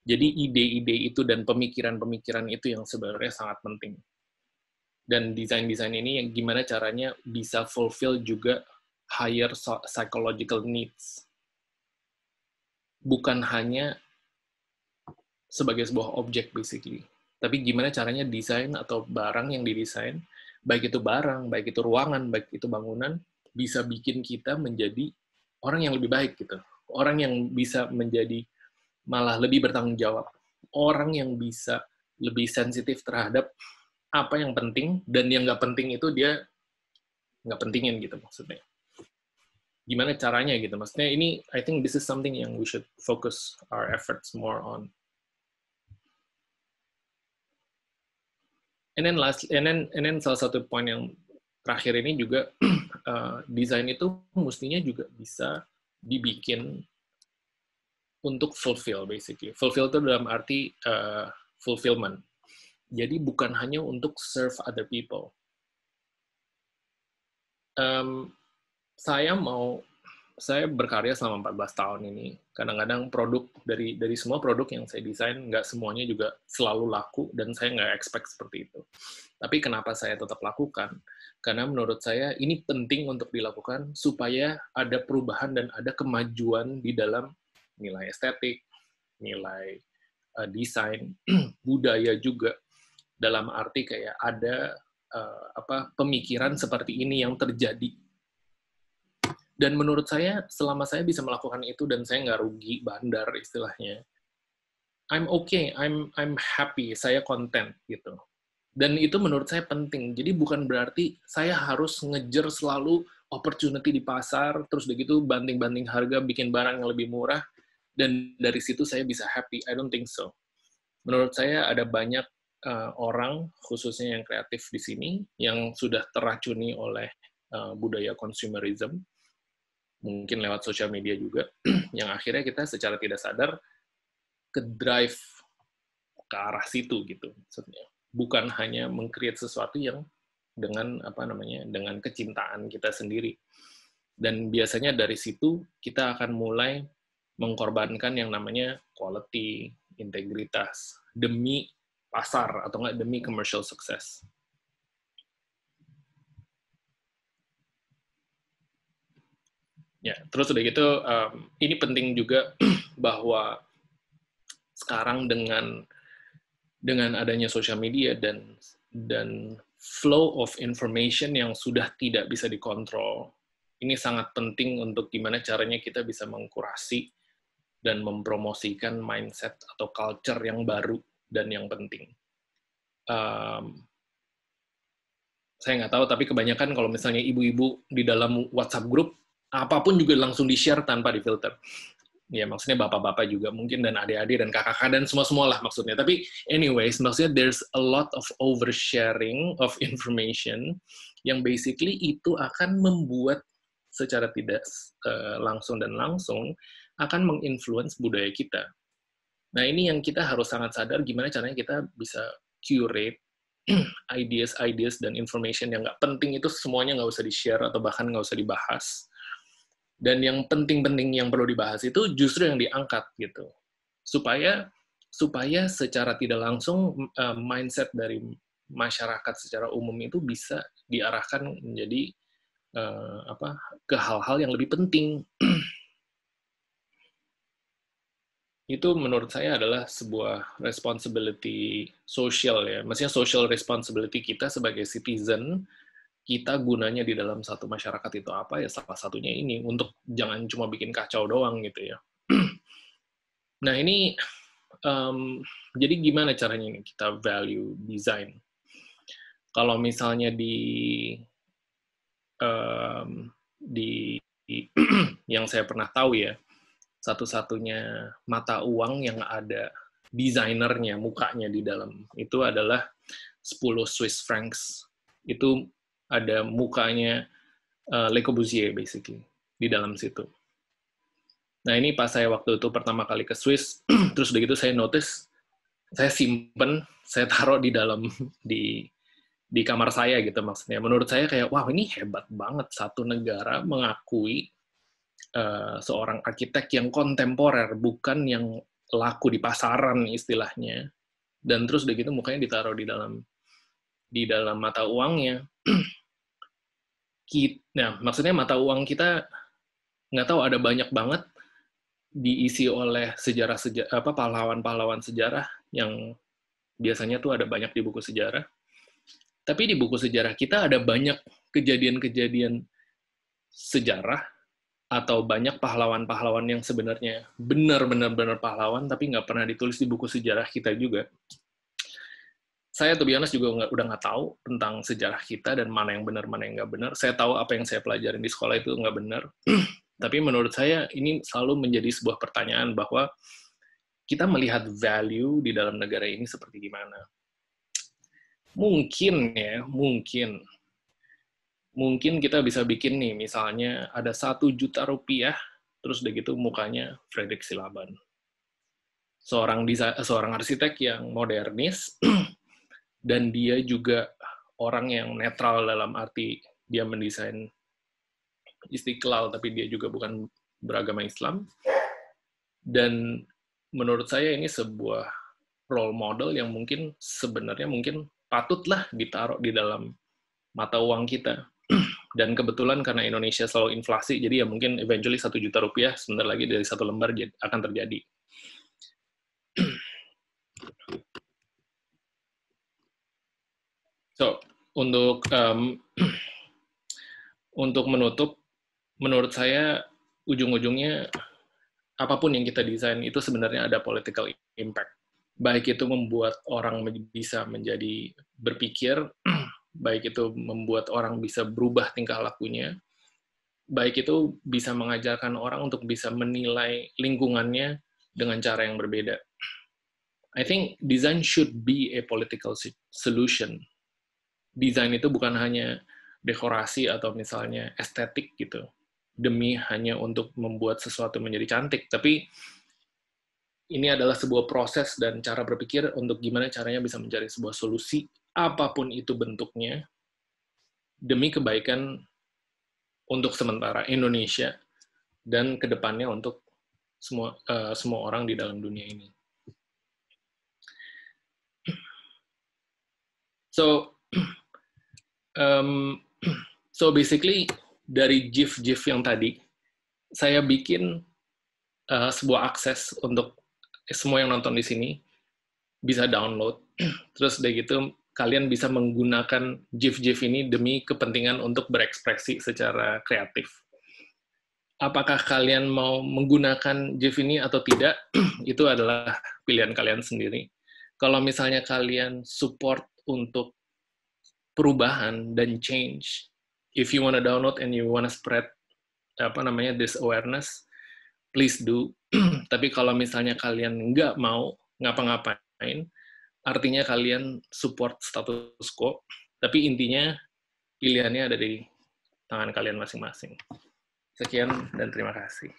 jadi ide-ide itu dan pemikiran-pemikiran itu yang sebenarnya sangat penting. Dan desain-desain ini yang gimana caranya bisa fulfill juga higher psychological needs. Bukan hanya sebagai sebuah objek basically, tapi gimana caranya desain atau barang yang didesain, baik itu barang, baik itu ruangan, baik itu bangunan, bisa bikin kita menjadi orang yang lebih baik gitu. Orang yang bisa menjadi malah lebih bertanggung jawab. Orang yang bisa lebih sensitif terhadap apa yang penting dan yang nggak penting itu dia nggak pentingin gitu maksudnya. Gimana caranya gitu maksudnya ini I think this is something yang we should focus our efforts more on. And then last and then and then salah satu poin yang terakhir ini juga uh, desain itu mestinya juga bisa dibikin untuk fulfill basically. Fulfill itu dalam arti uh, fulfillment. Jadi bukan hanya untuk serve other people. Um, saya mau saya berkarya selama 14 tahun ini. Kadang-kadang produk dari dari semua produk yang saya desain nggak semuanya juga selalu laku dan saya nggak expect seperti itu. Tapi kenapa saya tetap lakukan? Karena menurut saya ini penting untuk dilakukan supaya ada perubahan dan ada kemajuan di dalam nilai estetik, nilai uh, desain, budaya juga dalam arti kayak ada uh, apa pemikiran seperti ini yang terjadi. Dan menurut saya selama saya bisa melakukan itu dan saya nggak rugi bandar istilahnya, I'm okay, I'm I'm happy, saya content gitu. Dan itu menurut saya penting. Jadi bukan berarti saya harus ngejar selalu opportunity di pasar, terus begitu banting-banting harga, bikin barang yang lebih murah, dan dari situ saya bisa happy I don't think so menurut saya ada banyak uh, orang khususnya yang kreatif di sini yang sudah teracuni oleh uh, budaya consumerism mungkin lewat sosial media juga yang akhirnya kita secara tidak sadar ke drive ke arah situ gitu maksudnya bukan hanya mengcreate sesuatu yang dengan apa namanya dengan kecintaan kita sendiri dan biasanya dari situ kita akan mulai mengkorbankan yang namanya quality, integritas demi pasar atau enggak demi commercial success. Ya, terus udah gitu um, ini penting juga bahwa sekarang dengan dengan adanya social media dan dan flow of information yang sudah tidak bisa dikontrol. Ini sangat penting untuk gimana caranya kita bisa mengkurasi dan mempromosikan mindset atau culture yang baru dan yang penting. Um, saya nggak tahu, tapi kebanyakan kalau misalnya ibu-ibu di dalam WhatsApp grup, apapun juga langsung di-share tanpa di filter Ya, maksudnya bapak-bapak juga mungkin, dan adik-adik, dan kakak-kakak, dan semua semua lah maksudnya. Tapi anyways, maksudnya there's a lot of oversharing of information yang basically itu akan membuat secara tidak uh, langsung dan langsung akan menginfluence budaya kita. Nah, ini yang kita harus sangat sadar gimana caranya kita bisa curate ideas-ideas dan information yang nggak penting itu semuanya nggak usah di-share atau bahkan nggak usah dibahas. Dan yang penting-penting yang perlu dibahas itu justru yang diangkat gitu. Supaya supaya secara tidak langsung uh, mindset dari masyarakat secara umum itu bisa diarahkan menjadi uh, apa ke hal-hal yang lebih penting itu menurut saya adalah sebuah responsibility social ya. Maksudnya social responsibility kita sebagai citizen, kita gunanya di dalam satu masyarakat itu apa ya salah satunya ini untuk jangan cuma bikin kacau doang gitu ya. nah ini um, jadi gimana caranya ini kita value design? Kalau misalnya di um, di yang saya pernah tahu ya, satu-satunya mata uang yang ada desainernya, mukanya di dalam itu adalah 10 Swiss francs. Itu ada mukanya uh, Le Corbusier basically di dalam situ. Nah ini pas saya waktu itu pertama kali ke Swiss, terus udah gitu saya notice, saya simpen, saya taruh di dalam di di kamar saya gitu maksudnya. Menurut saya kayak wow ini hebat banget satu negara mengakui Eh, seorang arsitek yang kontemporer, bukan yang laku di pasaran istilahnya. Dan terus udah gitu mukanya ditaruh di dalam di dalam mata uangnya. nah, maksudnya mata uang kita nggak tahu ada banyak banget diisi oleh sejarah sejarah apa pahlawan-pahlawan sejarah yang biasanya tuh ada banyak di buku sejarah. Tapi di buku sejarah kita ada banyak kejadian-kejadian sejarah atau banyak pahlawan-pahlawan yang sebenarnya benar-benar pahlawan tapi nggak pernah ditulis di buku sejarah kita juga. Saya tuh biasanya juga nggak udah nggak tahu tentang sejarah kita dan mana yang benar mana yang nggak benar. Saya tahu apa yang saya pelajarin di sekolah itu nggak benar. tapi menurut saya ini selalu menjadi sebuah pertanyaan bahwa kita melihat value di dalam negara ini seperti gimana. Mungkin ya, mungkin mungkin kita bisa bikin nih, misalnya ada satu juta rupiah, terus udah gitu mukanya Frederick Silaban. Seorang desa, seorang arsitek yang modernis, dan dia juga orang yang netral dalam arti dia mendesain istiqlal, tapi dia juga bukan beragama Islam. Dan menurut saya ini sebuah role model yang mungkin sebenarnya mungkin patutlah ditaruh di dalam mata uang kita dan kebetulan karena Indonesia selalu inflasi, jadi ya mungkin eventually satu juta rupiah sebentar lagi dari satu lembar akan terjadi. So, untuk um, untuk menutup, menurut saya ujung-ujungnya apapun yang kita desain itu sebenarnya ada political impact. Baik itu membuat orang bisa menjadi berpikir baik itu membuat orang bisa berubah tingkah lakunya, baik itu bisa mengajarkan orang untuk bisa menilai lingkungannya dengan cara yang berbeda. I think design should be a political solution. Design itu bukan hanya dekorasi atau misalnya estetik gitu, demi hanya untuk membuat sesuatu menjadi cantik, tapi ini adalah sebuah proses dan cara berpikir untuk gimana caranya bisa mencari sebuah solusi apapun itu bentuknya, demi kebaikan untuk sementara Indonesia dan kedepannya untuk semua uh, semua orang di dalam dunia ini. So, um, so basically dari GIF-GIF yang tadi, saya bikin uh, sebuah akses untuk semua yang nonton di sini bisa download. Terus dari gitu kalian bisa menggunakan GIF-GIF ini demi kepentingan untuk berekspresi secara kreatif. Apakah kalian mau menggunakan GIF ini atau tidak, itu adalah pilihan kalian sendiri. Kalau misalnya kalian support untuk perubahan dan change, if you wanna download and you wanna spread apa namanya this awareness, please do. Tapi kalau misalnya kalian nggak mau ngapa-ngapain, artinya kalian support status quo, tapi intinya pilihannya ada di tangan kalian masing-masing. Sekian dan terima kasih.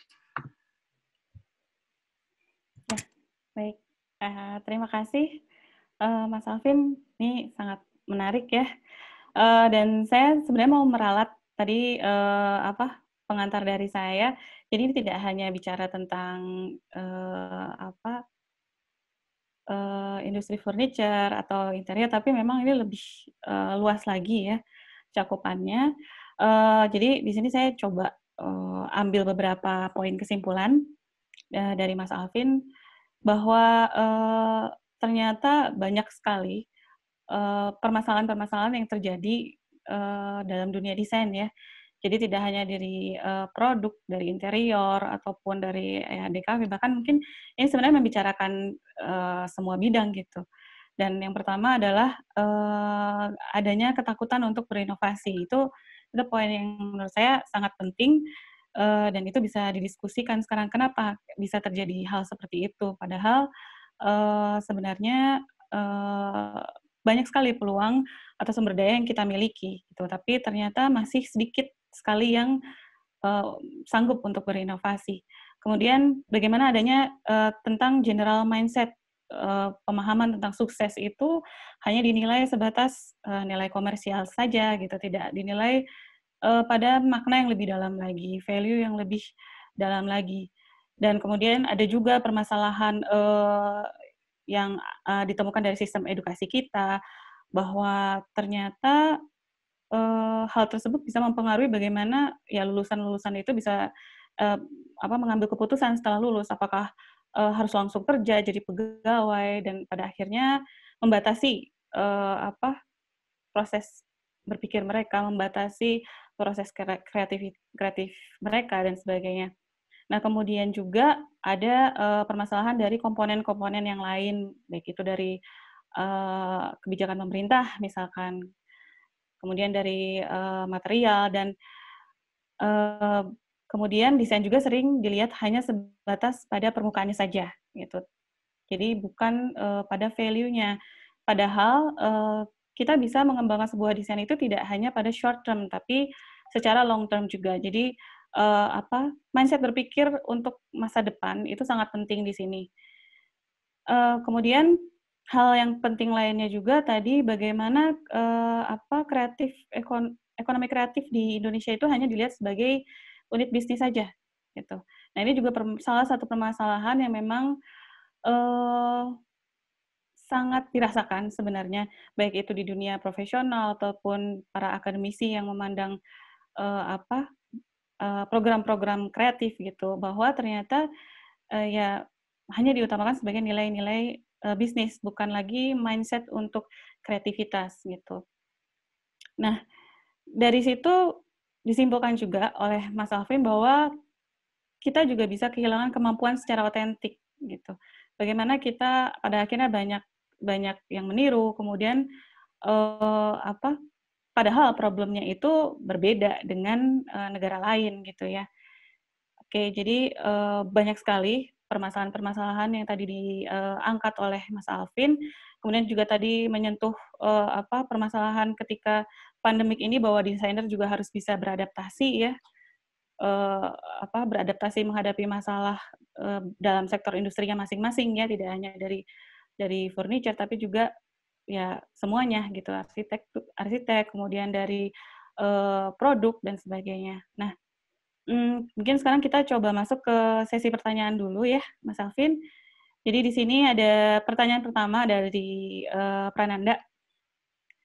Ya, baik. Uh, terima kasih uh, Mas Alvin. Ini sangat menarik ya. Uh, dan saya sebenarnya mau meralat tadi uh, apa pengantar dari saya. Jadi tidak hanya bicara tentang uh, apa Eh, industri furniture atau interior, tapi memang ini lebih uh, luas lagi ya cakupannya. Uh, jadi di sini saya coba uh, ambil beberapa poin kesimpulan uh, dari Mas Alvin bahwa uh, ternyata banyak sekali permasalahan-permasalahan uh, yang terjadi uh, dalam dunia desain ya jadi tidak hanya dari uh, produk, dari interior ataupun dari ya, eh, DKV bahkan mungkin ini sebenarnya membicarakan uh, semua bidang gitu. Dan yang pertama adalah uh, adanya ketakutan untuk berinovasi. Itu itu poin yang menurut saya sangat penting uh, dan itu bisa didiskusikan sekarang kenapa bisa terjadi hal seperti itu padahal uh, sebenarnya uh, banyak sekali peluang atau sumber daya yang kita miliki gitu tapi ternyata masih sedikit sekali yang uh, sanggup untuk berinovasi. Kemudian bagaimana adanya uh, tentang general mindset uh, pemahaman tentang sukses itu hanya dinilai sebatas uh, nilai komersial saja gitu, tidak dinilai uh, pada makna yang lebih dalam lagi, value yang lebih dalam lagi. Dan kemudian ada juga permasalahan uh, yang uh, ditemukan dari sistem edukasi kita bahwa ternyata uh, hal tersebut bisa mempengaruhi bagaimana ya lulusan-lulusan itu bisa uh, apa mengambil keputusan setelah lulus apakah uh, harus langsung kerja jadi pegawai dan pada akhirnya membatasi uh, apa proses berpikir mereka membatasi proses kreatif kreatif mereka dan sebagainya. Nah, kemudian juga ada uh, permasalahan dari komponen-komponen yang lain, baik itu dari uh, kebijakan pemerintah, misalkan kemudian dari uh, material dan uh, kemudian desain juga sering dilihat hanya sebatas pada permukaannya saja gitu. Jadi bukan uh, pada value-nya. Padahal uh, kita bisa mengembangkan sebuah desain itu tidak hanya pada short term tapi secara long term juga. Jadi uh, apa mindset berpikir untuk masa depan itu sangat penting di sini. Uh, kemudian hal yang penting lainnya juga tadi bagaimana uh, apa kreatif ekon, ekonomi kreatif di Indonesia itu hanya dilihat sebagai unit bisnis saja gitu. Nah ini juga salah satu permasalahan yang memang uh, sangat dirasakan sebenarnya baik itu di dunia profesional ataupun para akademisi yang memandang uh, apa program-program uh, kreatif gitu bahwa ternyata uh, ya hanya diutamakan sebagai nilai-nilai uh, bisnis, bukan lagi mindset untuk kreativitas gitu. Nah, dari situ disimpulkan juga oleh Mas Alvin bahwa kita juga bisa kehilangan kemampuan secara otentik gitu. Bagaimana kita pada akhirnya banyak banyak yang meniru, kemudian uh, apa? Padahal problemnya itu berbeda dengan uh, negara lain gitu ya. Oke, jadi uh, banyak sekali permasalahan-permasalahan yang tadi diangkat eh, oleh Mas Alvin. Kemudian juga tadi menyentuh uh, apa permasalahan ketika pandemik ini bahwa desainer juga harus bisa beradaptasi ya. Uh, apa beradaptasi menghadapi masalah uh, dalam sektor industrinya masing-masing ya, tidak hanya dari dari furniture tapi juga ya semuanya gitu, arsitek arsitek kemudian dari uh, produk dan sebagainya. Nah, Hmm, mungkin sekarang kita coba masuk ke sesi pertanyaan dulu ya, Mas Alvin. Jadi di sini ada pertanyaan pertama dari uh, Prananda.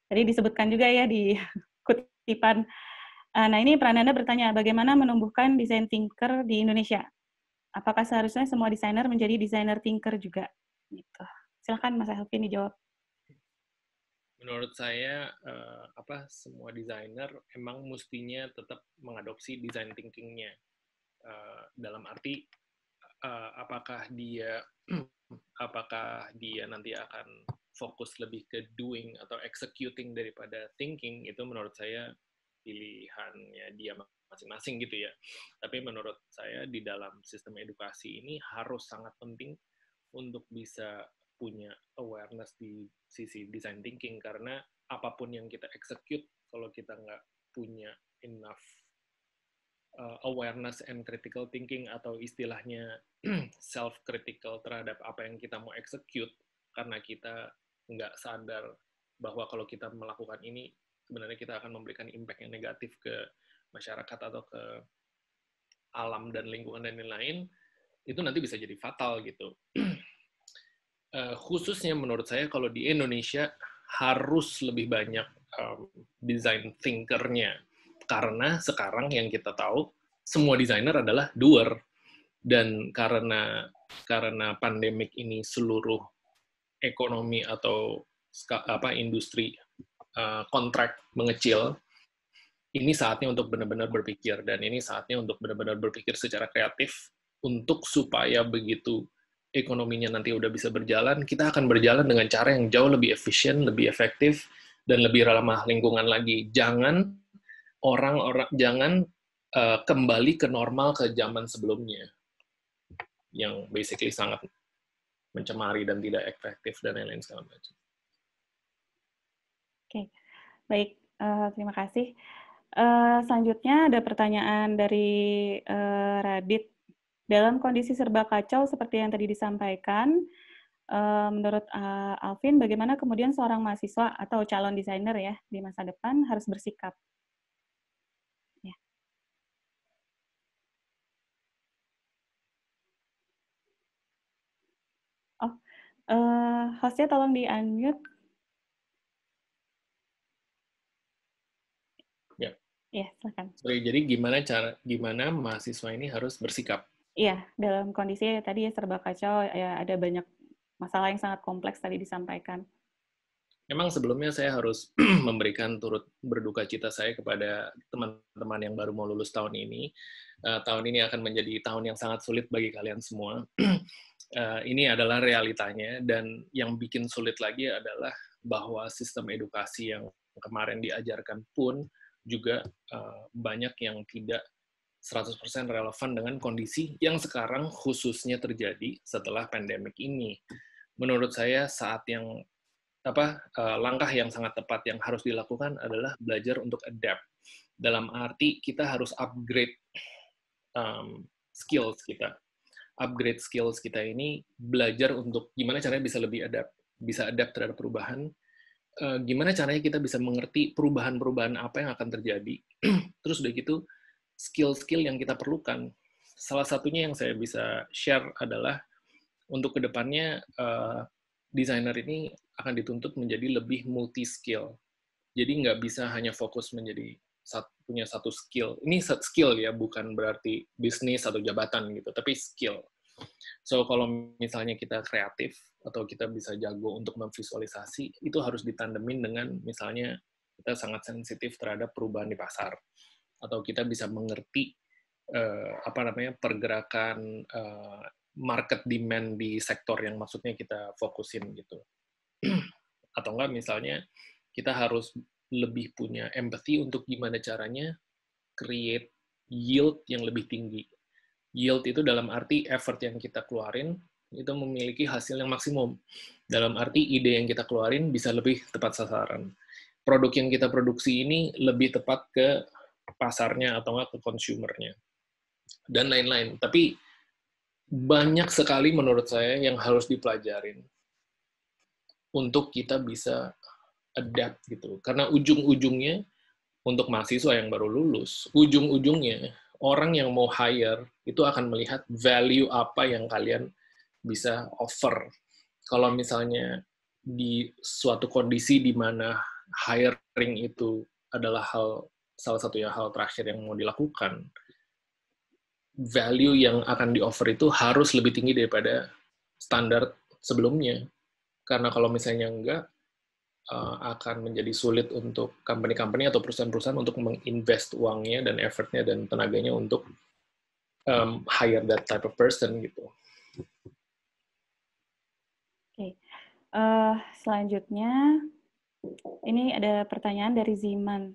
Tadi disebutkan juga ya di kutipan. Uh, nah ini Prananda bertanya, bagaimana menumbuhkan desain thinker di Indonesia? Apakah seharusnya semua desainer menjadi desainer thinker juga? Gitu. Silahkan Mas Alvin dijawab menurut saya uh, apa semua desainer emang mestinya tetap mengadopsi design thinkingnya uh, dalam arti uh, apakah dia apakah dia nanti akan fokus lebih ke doing atau executing daripada thinking itu menurut saya pilihannya dia masing-masing gitu ya. Tapi menurut saya di dalam sistem edukasi ini harus sangat penting untuk bisa punya awareness di sisi design thinking karena apapun yang kita execute kalau kita nggak punya enough uh, awareness and critical thinking atau istilahnya self critical terhadap apa yang kita mau execute karena kita nggak sadar bahwa kalau kita melakukan ini sebenarnya kita akan memberikan impact yang negatif ke masyarakat atau ke alam dan lingkungan dan lain-lain itu nanti bisa jadi fatal gitu uh, khususnya menurut saya kalau di Indonesia harus lebih banyak um, design thinkernya karena sekarang yang kita tahu semua desainer adalah doer dan karena karena pandemik ini seluruh ekonomi atau apa industri uh, kontrak mengecil ini saatnya untuk benar-benar berpikir dan ini saatnya untuk benar-benar berpikir secara kreatif untuk supaya begitu ekonominya nanti udah bisa berjalan, kita akan berjalan dengan cara yang jauh lebih efisien, lebih efektif, dan lebih ramah lingkungan lagi. Jangan orang-orang, jangan uh, kembali ke normal ke zaman sebelumnya, yang basically sangat mencemari dan tidak efektif dan lain-lain segala macam. Oke, okay. baik. Uh, terima kasih. Uh, selanjutnya ada pertanyaan dari uh, Radit dalam kondisi serba kacau seperti yang tadi disampaikan, eh, menurut eh, Alvin, bagaimana kemudian seorang mahasiswa atau calon desainer ya di masa depan harus bersikap? Ya. Oh, uh, hostnya tolong di unmute. Ya. ya. silakan. Sorry, jadi gimana cara gimana mahasiswa ini harus bersikap? Iya, dalam kondisi tadi ya serba kacau, ya ada banyak masalah yang sangat kompleks tadi disampaikan. Memang sebelumnya saya harus memberikan turut berduka cita saya kepada teman-teman yang baru mau lulus tahun ini. Uh, tahun ini akan menjadi tahun yang sangat sulit bagi kalian semua. uh, ini adalah realitanya dan yang bikin sulit lagi adalah bahwa sistem edukasi yang kemarin diajarkan pun juga uh, banyak yang tidak 100% relevan dengan kondisi yang sekarang khususnya terjadi setelah pandemik ini. Menurut saya saat yang apa eh, langkah yang sangat tepat yang harus dilakukan adalah belajar untuk adapt. Dalam arti kita harus upgrade um, skills kita. Upgrade skills kita ini belajar untuk gimana caranya bisa lebih adapt, bisa adapt terhadap perubahan, eh, gimana caranya kita bisa mengerti perubahan-perubahan apa yang akan terjadi. Terus udah gitu skill-skill yang kita perlukan. Salah satunya yang saya bisa share adalah untuk kedepannya uh, desainer ini akan dituntut menjadi lebih multi skill. Jadi nggak bisa hanya fokus menjadi satu, punya satu skill. Ini skill ya, bukan berarti bisnis atau jabatan gitu, tapi skill. So kalau misalnya kita kreatif atau kita bisa jago untuk memvisualisasi, itu harus ditandemin dengan misalnya kita sangat sensitif terhadap perubahan di pasar atau kita bisa mengerti uh, apa namanya pergerakan uh, market demand di sektor yang maksudnya kita fokusin gitu. atau enggak misalnya kita harus lebih punya empathy untuk gimana caranya create yield yang lebih tinggi. Yield itu dalam arti effort yang kita keluarin itu memiliki hasil yang maksimum. Dalam arti ide yang kita keluarin bisa lebih tepat sasaran. Produk yang kita produksi ini lebih tepat ke pasarnya atau nggak ke konsumernya dan lain-lain. Tapi banyak sekali menurut saya yang harus dipelajarin untuk kita bisa adapt gitu. Karena ujung-ujungnya untuk mahasiswa yang baru lulus, ujung-ujungnya orang yang mau hire itu akan melihat value apa yang kalian bisa offer. Kalau misalnya di suatu kondisi di mana hiring itu adalah hal salah satu yang hal terakhir yang mau dilakukan, value yang akan di-offer itu harus lebih tinggi daripada standar sebelumnya. Karena kalau misalnya enggak, eh, akan menjadi sulit untuk company-company atau perusahaan-perusahaan untuk menginvest uangnya dan effortnya dan tenaganya untuk um, hire that type of person gitu. Oke, okay. uh, eh, selanjutnya ini ada pertanyaan dari Ziman.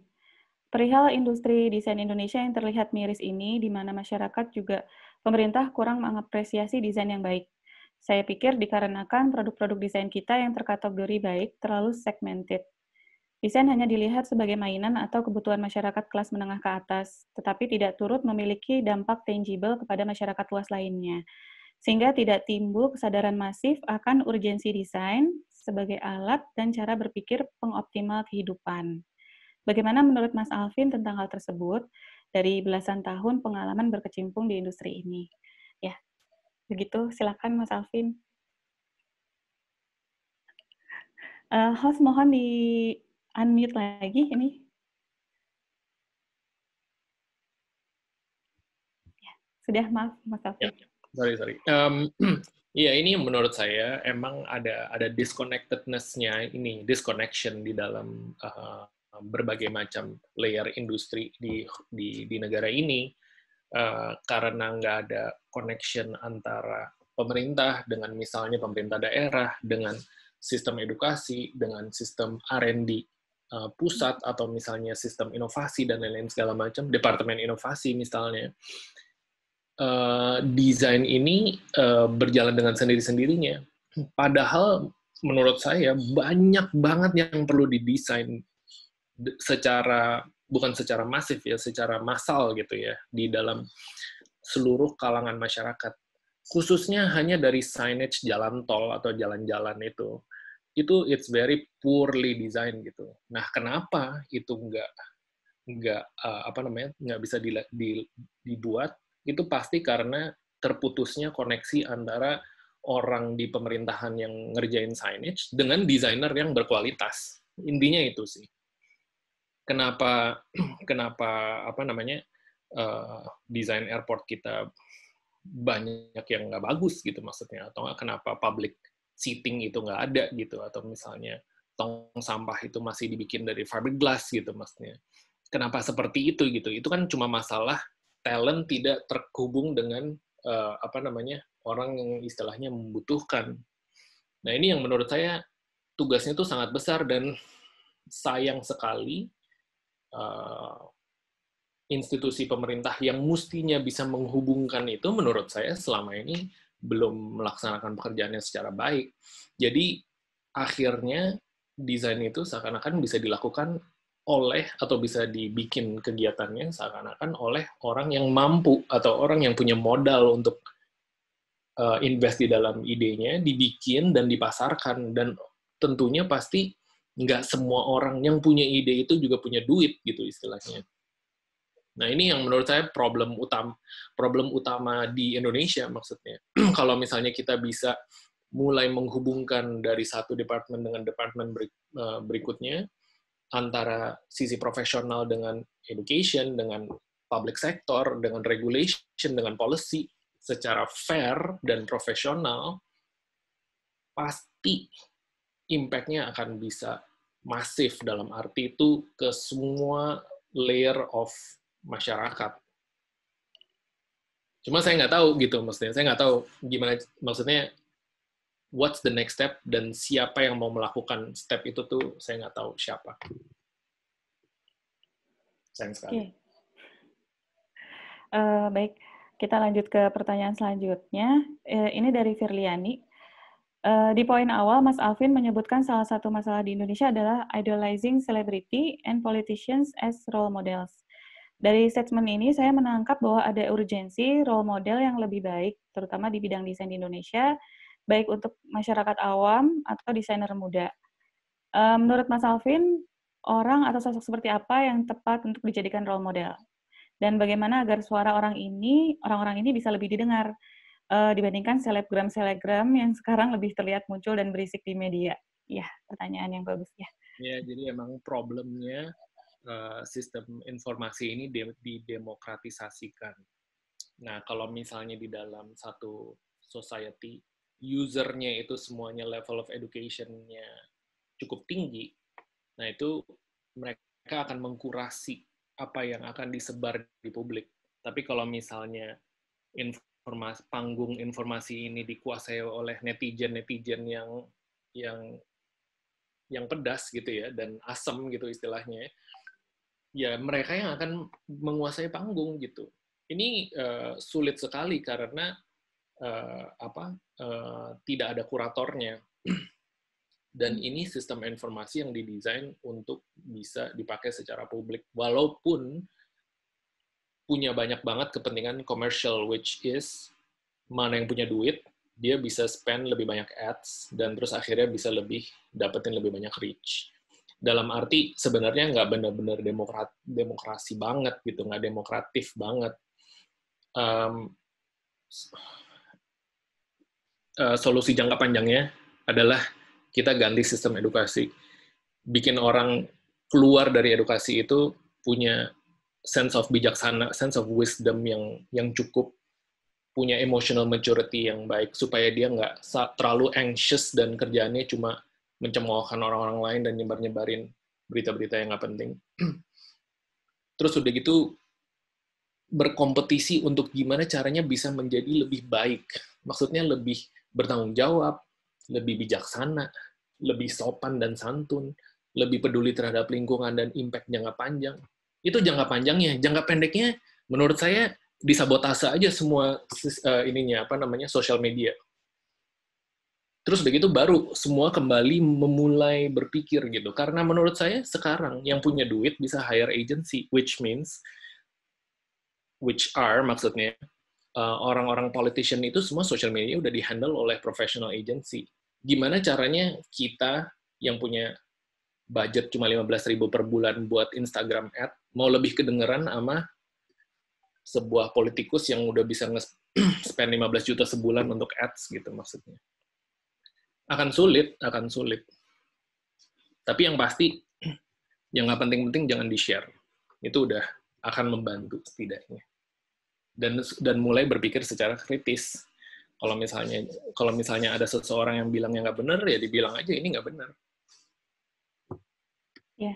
Perihal industri desain Indonesia yang terlihat miris ini, di mana masyarakat juga pemerintah kurang mengapresiasi desain yang baik. Saya pikir dikarenakan produk-produk desain kita yang terkategori baik terlalu segmented. Desain hanya dilihat sebagai mainan atau kebutuhan masyarakat kelas menengah ke atas, tetapi tidak turut memiliki dampak tangible kepada masyarakat luas lainnya. Sehingga tidak timbul kesadaran masif akan urgensi desain sebagai alat dan cara berpikir pengoptimal kehidupan. Bagaimana menurut Mas Alvin tentang hal tersebut dari belasan tahun pengalaman berkecimpung di industri ini? Ya, begitu. Silakan Mas Alvin. Uh, host mohon di unmute lagi ini. Ya, sudah maaf Mas Alvin. Ya, sorry sorry. Um, Iya, ini menurut saya emang ada ada disconnectedness-nya ini, disconnection di dalam uh, berbagai macam layer industri di di, di negara ini uh, karena nggak ada connection antara pemerintah dengan misalnya pemerintah daerah dengan sistem edukasi dengan sistem R&D uh, eh, pusat atau misalnya sistem inovasi dan lain-lain segala macam departemen inovasi misalnya uh, desain ini uh, berjalan dengan sendiri-sendirinya padahal menurut saya banyak banget yang perlu didesain secara bukan secara masif ya, secara massal gitu ya di dalam seluruh kalangan masyarakat. Khususnya hanya dari signage jalan tol atau jalan-jalan itu, itu it's very poorly designed gitu. Nah, kenapa itu nggak nggak uh, apa namanya nggak bisa di, di, dibuat? Itu pasti karena terputusnya koneksi antara orang di pemerintahan yang ngerjain signage dengan desainer yang berkualitas. Intinya itu sih kenapa kenapa apa namanya uh, desain airport kita banyak yang nggak bagus gitu maksudnya atau nggak kenapa public seating itu nggak ada gitu atau misalnya tong sampah itu masih dibikin dari fiberglass gitu maksudnya kenapa seperti itu gitu itu kan cuma masalah talent tidak terhubung dengan uh, apa namanya orang yang istilahnya membutuhkan nah ini yang menurut saya tugasnya itu sangat besar dan sayang sekali Eh, institusi pemerintah yang mestinya bisa menghubungkan itu menurut saya selama ini belum melaksanakan pekerjaannya secara baik. Jadi akhirnya desain itu seakan-akan bisa dilakukan oleh atau bisa dibikin kegiatannya seakan-akan oleh orang yang mampu atau orang yang punya modal untuk uh, invest di dalam idenya dibikin dan dipasarkan dan tentunya pasti nggak semua orang yang punya ide itu juga punya duit gitu istilahnya. Nah ini yang menurut saya problem utama problem utama di Indonesia maksudnya. Kalau misalnya kita bisa mulai menghubungkan dari satu departemen dengan departemen eh, berikutnya antara sisi profesional dengan education dengan public sector dengan regulation dengan policy secara fair dan profesional pasti impact-nya akan bisa masif dalam arti itu ke semua layer of masyarakat. Cuma saya nggak tahu gitu maksudnya. Saya nggak tahu gimana maksudnya what's the next step dan siapa yang mau melakukan step itu tuh saya nggak tahu siapa. Sayang sekali. Okay. Uh, eh, baik, kita lanjut ke pertanyaan selanjutnya. Eh, ini dari Firliani Eh, di poin awal, Mas Alvin menyebutkan salah satu masalah di Indonesia adalah idolizing celebrity and politicians as role models. Dari statement ini, saya menangkap bahwa ada urgensi role model yang lebih baik, terutama di bidang desain di Indonesia, baik untuk masyarakat awam atau desainer muda. Eh, menurut Mas Alvin, orang atau sosok seperti apa yang tepat untuk dijadikan role model? Dan bagaimana agar suara orang ini, orang-orang ini bisa lebih didengar? uh, dibandingkan selebgram-selebgram yang sekarang lebih terlihat muncul dan berisik di media? Ya, pertanyaan yang bagus ya. Ya, jadi emang problemnya uh, sistem informasi ini didemokratisasikan. Nah, kalau misalnya di dalam satu society usernya itu semuanya level of education-nya cukup tinggi, nah itu mereka akan mengkurasi apa yang akan disebar di publik. Tapi kalau misalnya informasi, panggung informasi ini dikuasai oleh netizen-netizen yang yang yang pedas gitu ya dan asem gitu istilahnya ya, ya mereka yang akan menguasai panggung gitu ini uh, sulit sekali karena uh, apa uh, tidak ada kuratornya dan ini sistem informasi yang didesain untuk bisa dipakai secara publik walaupun punya banyak banget kepentingan commercial, which is mana yang punya duit, dia bisa spend lebih banyak ads, dan terus akhirnya bisa lebih dapetin lebih banyak reach. Dalam arti sebenarnya nggak benar-benar demokrat, demokrasi banget gitu, nggak demokratif banget. Um, uh, solusi jangka panjangnya adalah kita ganti sistem edukasi. Bikin orang keluar dari edukasi itu punya sense of bijaksana, sense of wisdom yang yang cukup punya emotional maturity yang baik supaya dia nggak terlalu anxious dan kerjaannya cuma mencemoohkan orang-orang lain dan nyebar-nyebarin berita-berita yang nggak penting. Terus udah gitu berkompetisi untuk gimana caranya bisa menjadi lebih baik. Maksudnya lebih bertanggung jawab, lebih bijaksana, lebih sopan dan santun, lebih peduli terhadap lingkungan dan impact jangka panjang. Itu jangka panjangnya. Jangka pendeknya menurut saya disabotase aja semua uh, ininya apa namanya sosial media. Terus begitu baru semua kembali memulai berpikir gitu. Karena menurut saya sekarang yang punya duit bisa hire agency, which means, which are maksudnya, eh, orang-orang uh, politician itu semua social media udah dihandle oleh professional agency. Gimana caranya kita yang punya budget cuma 15 ribu per bulan buat Instagram ad, mau lebih kedengeran sama sebuah politikus yang udah bisa nge-spend 15 juta sebulan untuk ads gitu maksudnya. Akan sulit, akan sulit. Tapi yang pasti, yang nggak penting-penting jangan di-share. Itu udah akan membantu setidaknya. Dan dan mulai berpikir secara kritis. Kalau misalnya kalau misalnya ada seseorang yang bilang yang nggak benar, ya dibilang aja ini nggak benar. Ya,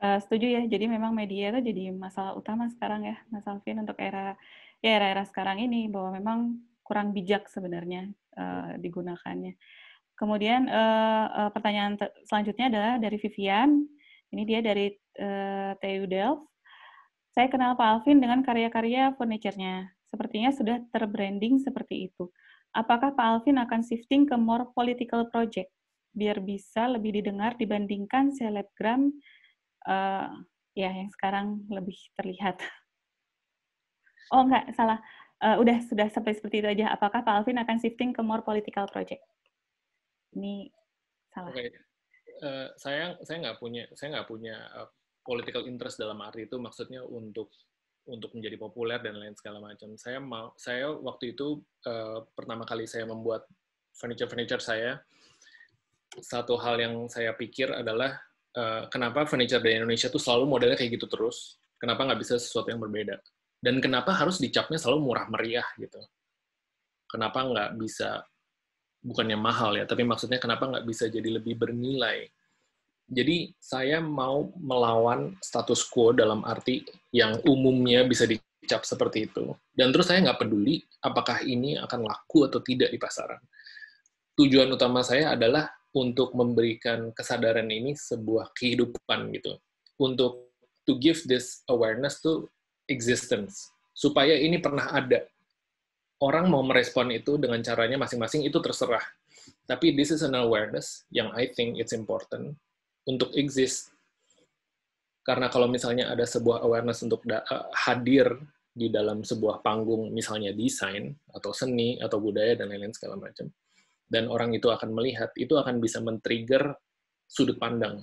Eh, setuju ya. Jadi memang media itu jadi masalah utama sekarang ya, Mas Alvin untuk era ya era-era sekarang ini bahwa memang kurang bijak sebenarnya uh, digunakannya. Kemudian uh, uh, pertanyaan selanjutnya adalah dari Vivian. Ini dia dari uh, TU Delft. Saya kenal Pak Alvin dengan karya-karya furniturnya. Sepertinya sudah terbranding seperti itu. Apakah Pak Alvin akan shifting ke more political project biar bisa lebih didengar dibandingkan selebgram uh, ya yang sekarang lebih terlihat. Oh enggak, salah. Uh, udah sudah sampai seperti itu aja. Apakah Pak Alvin akan shifting ke more political project? Ini salah. Okay. Uh, eh, saya saya nggak punya saya nggak punya uh, political interest dalam arti itu maksudnya untuk untuk menjadi populer dan lain segala macam. Saya mau saya waktu itu uh, pertama kali saya membuat furniture furniture saya satu hal yang saya pikir adalah Eh, kenapa furniture dari Indonesia tuh selalu modelnya kayak gitu terus? Kenapa nggak bisa sesuatu yang berbeda? Dan kenapa harus dicapnya selalu murah meriah gitu? Kenapa nggak bisa bukannya mahal ya, tapi maksudnya kenapa nggak bisa jadi lebih bernilai? Jadi saya mau melawan status quo dalam arti yang umumnya bisa dicap seperti itu. Dan terus saya nggak peduli apakah ini akan laku atau tidak di pasaran. Tujuan utama saya adalah untuk memberikan kesadaran ini sebuah kehidupan gitu untuk to give this awareness to existence supaya ini pernah ada orang mau merespon itu dengan caranya masing-masing itu terserah tapi this is an awareness yang I think it's important untuk exist karena kalau misalnya ada sebuah awareness untuk eh, hadir di dalam sebuah panggung misalnya desain atau seni atau budaya dan lain-lain segala macam dan orang itu akan melihat, itu akan bisa men-trigger sudut pandang.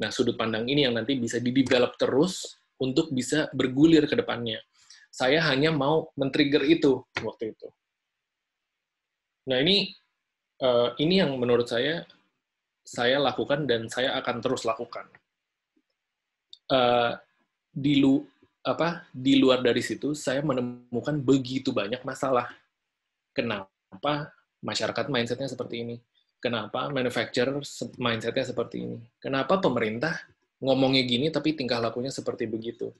Nah, sudut pandang ini yang nanti bisa di-develop terus untuk bisa bergulir ke depannya. Saya hanya mau men-trigger itu waktu itu. Nah, ini uh, ini yang menurut saya saya lakukan dan saya akan terus lakukan. Uh, di lu apa di luar dari situ saya menemukan begitu banyak masalah. Kenapa masyarakat mindsetnya seperti ini, kenapa manufacturer mindsetnya seperti ini, kenapa pemerintah ngomongnya gini tapi tingkah lakunya seperti begitu,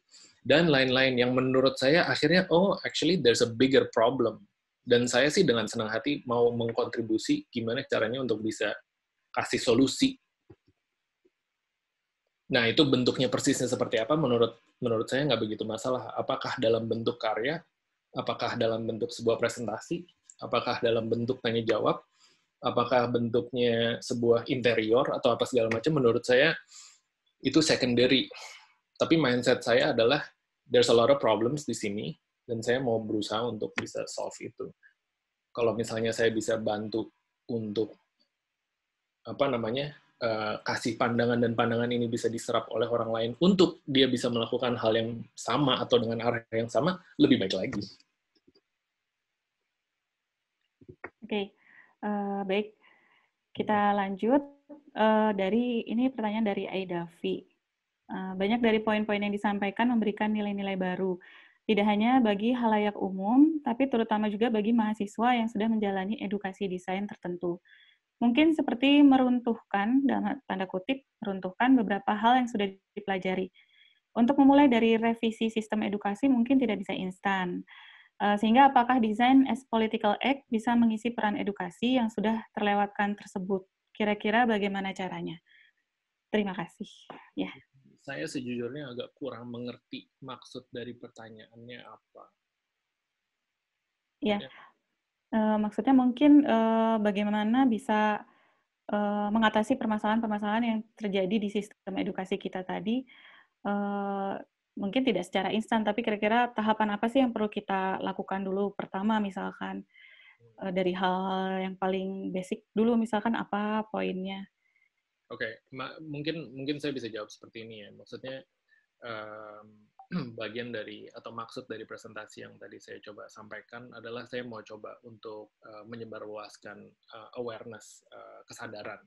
dan lain-lain yang menurut saya akhirnya oh actually there's a bigger problem dan saya sih dengan senang hati mau mengkontribusi gimana caranya untuk bisa kasih solusi. Nah, itu bentuknya persisnya seperti apa menurut menurut saya nggak begitu masalah. Apakah dalam bentuk karya, apakah dalam bentuk sebuah presentasi, apakah dalam bentuk tanya jawab, apakah bentuknya sebuah interior atau apa segala macam, menurut saya itu secondary. Tapi mindset saya adalah there's a lot of problems di sini dan saya mau berusaha untuk bisa solve itu. Kalau misalnya saya bisa bantu untuk apa namanya eh, kasih pandangan dan pandangan ini bisa diserap oleh orang lain untuk dia bisa melakukan hal yang sama atau dengan arah yang sama lebih baik lagi. Oke, uh, baik. Kita iya. lanjut uh, dari ini pertanyaan dari Aidavi. Uh, eh, banyak dari poin-poin yang disampaikan memberikan nilai-nilai baru. Tidak hanya bagi halayak umum, tapi terutama juga bagi mahasiswa yang sudah menjalani edukasi desain tertentu mungkin seperti meruntuhkan, dalam tanda kutip, meruntuhkan beberapa hal yang sudah dipelajari. Untuk memulai dari revisi sistem edukasi mungkin tidak bisa instan, Eh, sehingga apakah desain as political act bisa mengisi peran edukasi yang sudah terlewatkan tersebut? Kira-kira bagaimana caranya? Terima kasih. Ya. Saya sejujurnya agak kurang mengerti maksud dari pertanyaannya apa. Ya, ya. Uh, maksudnya mungkin uh, bagaimana bisa uh, mengatasi permasalahan-permasalahan yang terjadi di sistem edukasi kita tadi mungkin tidak secara instan, tapi kira-kira tahapan apa sih yang perlu kita lakukan dulu? Pertama, misalkan uh, dari hal yang paling basic dulu, misalkan apa poinnya? Oke, okay. mungkin mungkin saya bisa jawab seperti ini ya. Maksudnya um, bagian dari atau maksud dari presentasi yang tadi saya coba sampaikan adalah saya mau coba untuk uh, menyebarluaskan uh, awareness uh, kesadaran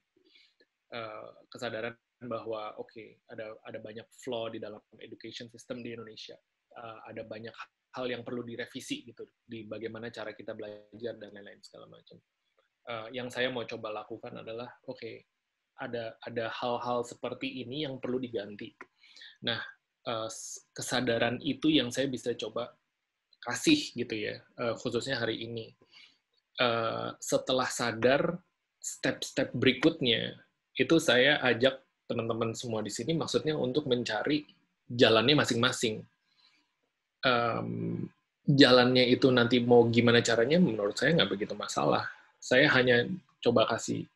Eh, kesadaran bahwa oke okay, ada ada banyak flaw di dalam education system di Indonesia uh, ada banyak hal yang perlu direvisi gitu di bagaimana cara kita belajar dan lain-lain segala macam uh, yang saya mau coba lakukan adalah oke okay, ada ada hal-hal seperti ini yang perlu diganti nah uh, kesadaran itu yang saya bisa coba kasih gitu ya uh, khususnya hari ini uh, setelah sadar step-step berikutnya itu saya ajak teman-teman semua di sini maksudnya untuk mencari jalannya masing-masing. Um, jalannya itu nanti mau gimana caranya menurut saya nggak begitu masalah. Saya hanya coba kasih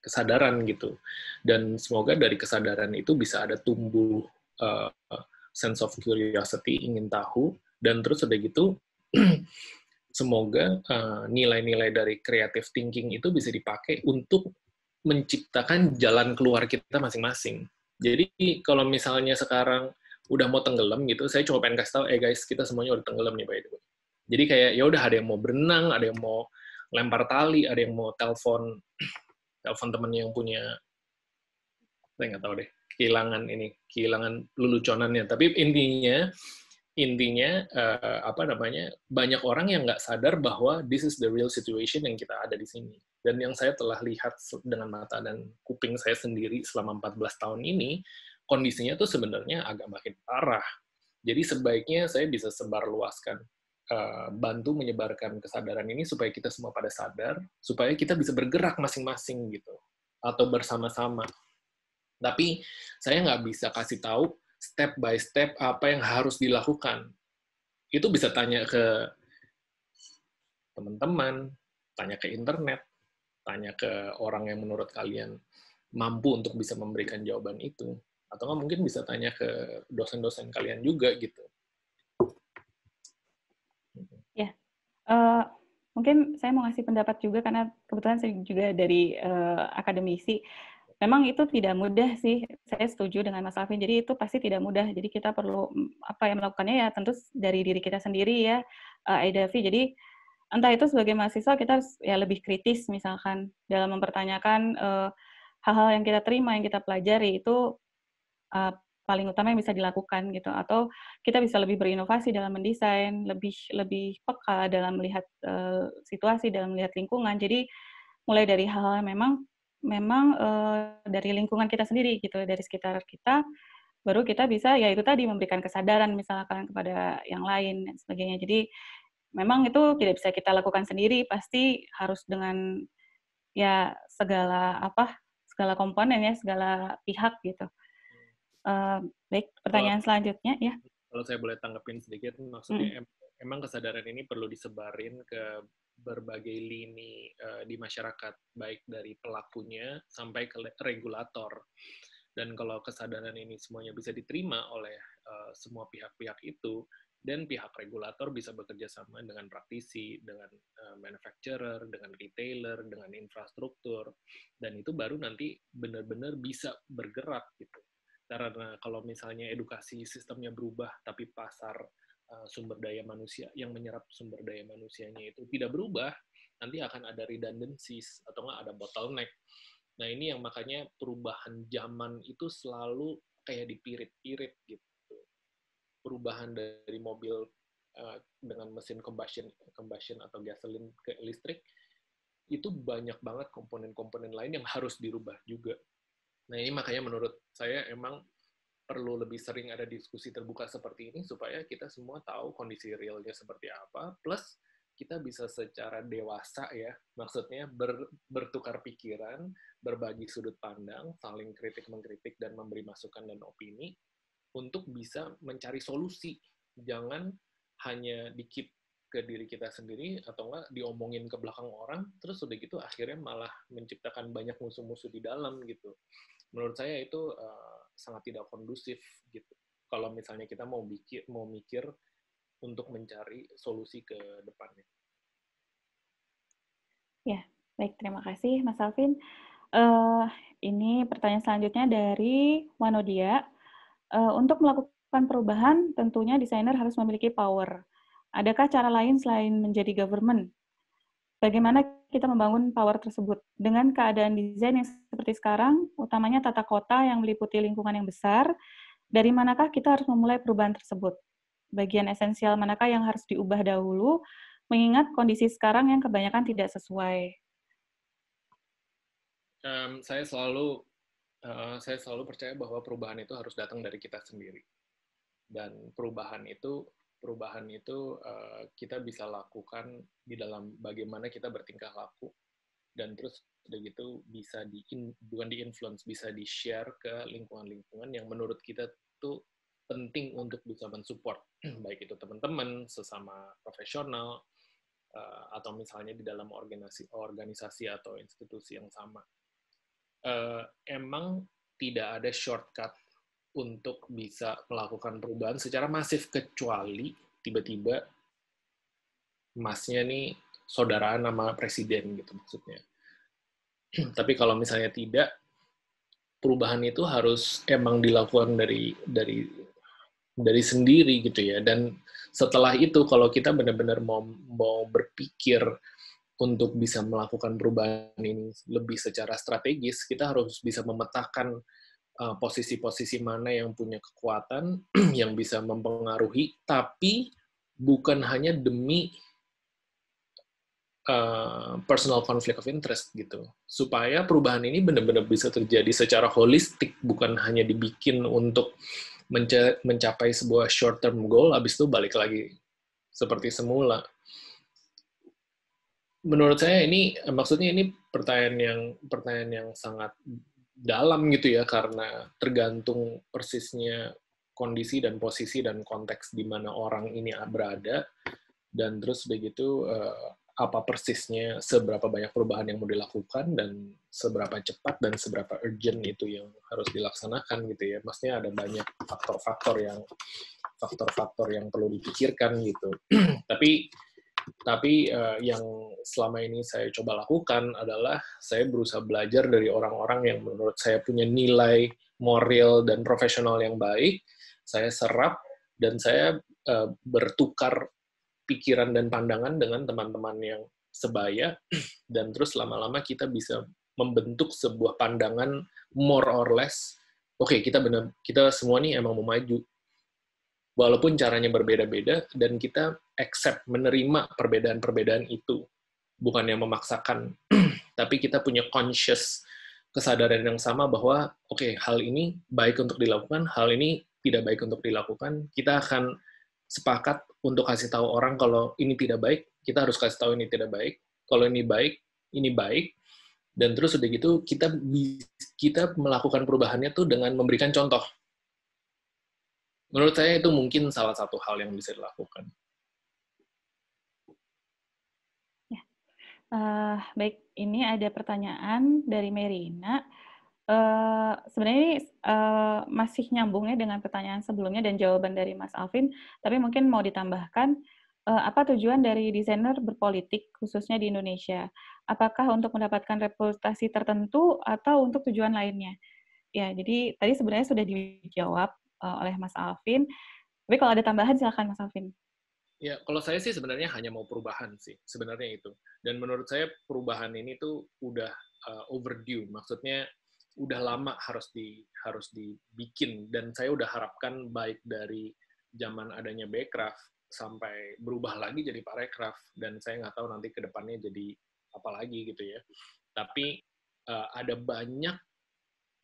kesadaran gitu. Dan semoga dari kesadaran itu bisa ada tumbuh uh, sense of curiosity, ingin tahu, dan terus udah gitu semoga eh, nilai-nilai uh, nilai -nilai dari creative thinking itu bisa dipakai untuk menciptakan jalan keluar kita masing-masing. Jadi kalau misalnya sekarang udah mau tenggelam gitu, saya cuma pengen kasih tahu, eh guys, kita semuanya udah tenggelam nih by the way. Jadi kayak ya udah ada yang mau berenang, ada yang mau lempar tali, ada yang mau telepon telepon temennya yang punya saya nggak tahu deh kehilangan ini kehilangan leluconannya tapi intinya intinya uh, apa namanya banyak orang yang nggak sadar bahwa this is the real situation yang kita ada di sini dan yang saya telah lihat dengan mata dan kuping saya sendiri selama 14 tahun ini, kondisinya tuh sebenarnya agak makin parah. Jadi sebaiknya saya bisa sebar luaskan, eh, bantu menyebarkan kesadaran ini supaya kita semua pada sadar, supaya kita bisa bergerak masing-masing gitu, atau bersama-sama. Tapi saya nggak bisa kasih tahu step by step apa yang harus dilakukan. Itu bisa tanya ke teman-teman, tanya ke internet, tanya ke orang yang menurut kalian mampu untuk bisa memberikan jawaban itu atau nggak mungkin bisa tanya ke dosen-dosen kalian juga gitu ya yeah. uh, mungkin saya mau ngasih pendapat juga karena kebetulan saya juga dari uh, akademisi memang itu tidak mudah sih. Saya setuju dengan Mas Alvin. Jadi itu pasti tidak mudah. Jadi kita perlu apa yang melakukannya ya tentu dari diri kita sendiri ya, uh, eh, IDAVI. Jadi entah itu sebagai mahasiswa kita harus ya lebih kritis misalkan dalam mempertanyakan eh, hal-hal uh, yang kita terima yang kita pelajari itu uh, paling utama yang bisa dilakukan gitu atau kita bisa lebih berinovasi dalam mendesain lebih lebih peka dalam melihat uh, situasi dalam melihat lingkungan jadi mulai dari hal-hal memang memang uh, dari lingkungan kita sendiri gitu dari sekitar kita baru kita bisa ya itu tadi memberikan kesadaran misalkan kepada yang lain dan sebagainya jadi memang itu tidak bisa kita lakukan sendiri pasti harus dengan ya segala apa segala komponen ya segala pihak gitu uh, baik pertanyaan kalau, selanjutnya ya kalau saya boleh tanggapin sedikit maksudnya hmm. emang kesadaran ini perlu disebarin ke berbagai lini uh, di masyarakat baik dari pelakunya sampai ke regulator dan kalau kesadaran ini semuanya bisa diterima oleh uh, semua pihak-pihak itu dan pihak regulator bisa bekerja sama dengan praktisi, dengan uh, manufacturer, dengan retailer, dengan infrastruktur, dan itu baru nanti benar-benar bisa bergerak gitu. Karena kalau misalnya edukasi sistemnya berubah, tapi pasar eh, sumber daya manusia yang menyerap sumber daya manusianya itu tidak berubah, nanti akan ada redundancies atau enggak ada bottleneck. Nah ini yang makanya perubahan zaman itu selalu kayak dipirit-pirit gitu perubahan dari mobil uh, dengan mesin combustion combustion atau gasoline ke listrik itu banyak banget komponen-komponen lain yang harus dirubah juga. Nah, ini makanya menurut saya emang perlu lebih sering ada diskusi terbuka seperti ini supaya kita semua tahu kondisi realnya seperti apa plus kita bisa secara dewasa ya maksudnya ber, bertukar pikiran berbagi sudut pandang saling kritik mengkritik dan memberi masukan dan opini untuk bisa mencari solusi. Jangan hanya dikip ke diri kita sendiri atau enggak diomongin ke belakang orang, terus udah gitu akhirnya malah menciptakan banyak musuh-musuh di dalam gitu. Menurut saya itu uh, sangat tidak kondusif gitu. Kalau misalnya kita mau mikir mau mikir untuk mencari solusi ke depannya. Ya, baik terima kasih Mas Alvin. Uh, ini pertanyaan selanjutnya dari Wanodia. Eh, untuk melakukan perubahan tentunya desainer harus memiliki power. Adakah cara lain selain menjadi government? Bagaimana kita membangun power tersebut? Dengan keadaan desain yang seperti sekarang, utamanya tata kota yang meliputi lingkungan yang besar, dari manakah kita harus memulai perubahan tersebut? Bagian esensial manakah yang harus diubah dahulu, mengingat kondisi sekarang yang kebanyakan tidak sesuai? Um, saya selalu Eh, saya selalu percaya bahwa perubahan itu harus datang dari kita sendiri. Dan perubahan itu perubahan itu uh, kita bisa lakukan di dalam bagaimana kita bertingkah laku dan terus udah gitu bisa di in, bukan di influence bisa di share ke lingkungan-lingkungan yang menurut kita tuh penting untuk bisa mensupport baik itu teman-teman sesama profesional uh, atau misalnya di dalam organisasi organisasi atau institusi yang sama uh, emang tidak ada shortcut untuk bisa melakukan perubahan secara masif kecuali tiba-tiba masnya nih saudara nama presiden gitu maksudnya. Tapi kalau misalnya tidak, perubahan itu harus emang dilakukan dari dari dari sendiri gitu ya. Dan setelah itu kalau kita benar-benar mau mau berpikir untuk bisa melakukan perubahan ini lebih secara strategis, kita harus bisa memetakan eh, posisi-posisi mana yang punya kekuatan yang bisa mempengaruhi, tapi bukan hanya demi uh, personal conflict of interest gitu, supaya perubahan ini benar-benar bisa terjadi secara holistik, bukan hanya dibikin untuk menca- mencapai sebuah short term goal, abis itu balik lagi seperti semula menurut saya ini maksudnya ini pertanyaan yang pertanyaan yang sangat dalam gitu ya karena tergantung persisnya kondisi dan posisi dan konteks di mana orang ini berada dan terus begitu eh, apa persisnya seberapa banyak perubahan yang mau dilakukan dan seberapa cepat dan seberapa urgent itu yang harus dilaksanakan gitu ya maksudnya ada banyak faktor-faktor yang faktor-faktor yang perlu dipikirkan gitu tapi tapi uh, yang selama ini saya coba lakukan adalah saya berusaha belajar dari orang-orang yang menurut saya punya nilai moral dan profesional yang baik. Saya serap dan saya uh, bertukar pikiran dan pandangan dengan teman-teman yang sebaya dan terus lama-lama kita bisa membentuk sebuah pandangan more or less oke okay, kita benar kita semua nih emang mau maju walaupun caranya berbeda-beda dan kita accept menerima perbedaan-perbedaan itu bukan yang memaksakan tapi kita punya conscious kesadaran yang sama bahwa oke okay, hal ini baik untuk dilakukan hal ini tidak baik untuk dilakukan kita akan sepakat untuk kasih tahu orang kalau ini tidak baik kita harus kasih tahu ini tidak baik kalau ini baik ini baik dan terus udah gitu kita kita melakukan perubahannya tuh dengan memberikan contoh menurut saya itu mungkin salah satu hal yang bisa dilakukan. Ya. Uh, baik, ini ada pertanyaan dari Merina. Uh, sebenarnya ini uh, masih nyambungnya dengan pertanyaan sebelumnya dan jawaban dari Mas Alvin, tapi mungkin mau ditambahkan uh, apa tujuan dari desainer berpolitik khususnya di Indonesia? Apakah untuk mendapatkan reputasi tertentu atau untuk tujuan lainnya? Ya, jadi tadi sebenarnya sudah dijawab uh, oleh Mas Alvin. Tapi kalau ada tambahan silakan Mas Alvin. Ya, kalau saya sih sebenarnya hanya mau perubahan sih, sebenarnya itu. Dan menurut saya perubahan ini tuh udah uh, overdue, maksudnya udah lama harus di harus dibikin dan saya udah harapkan baik dari zaman adanya Backcraft sampai berubah lagi jadi Parecraft dan saya nggak tahu nanti kedepannya jadi apa lagi gitu ya. Tapi uh, ada banyak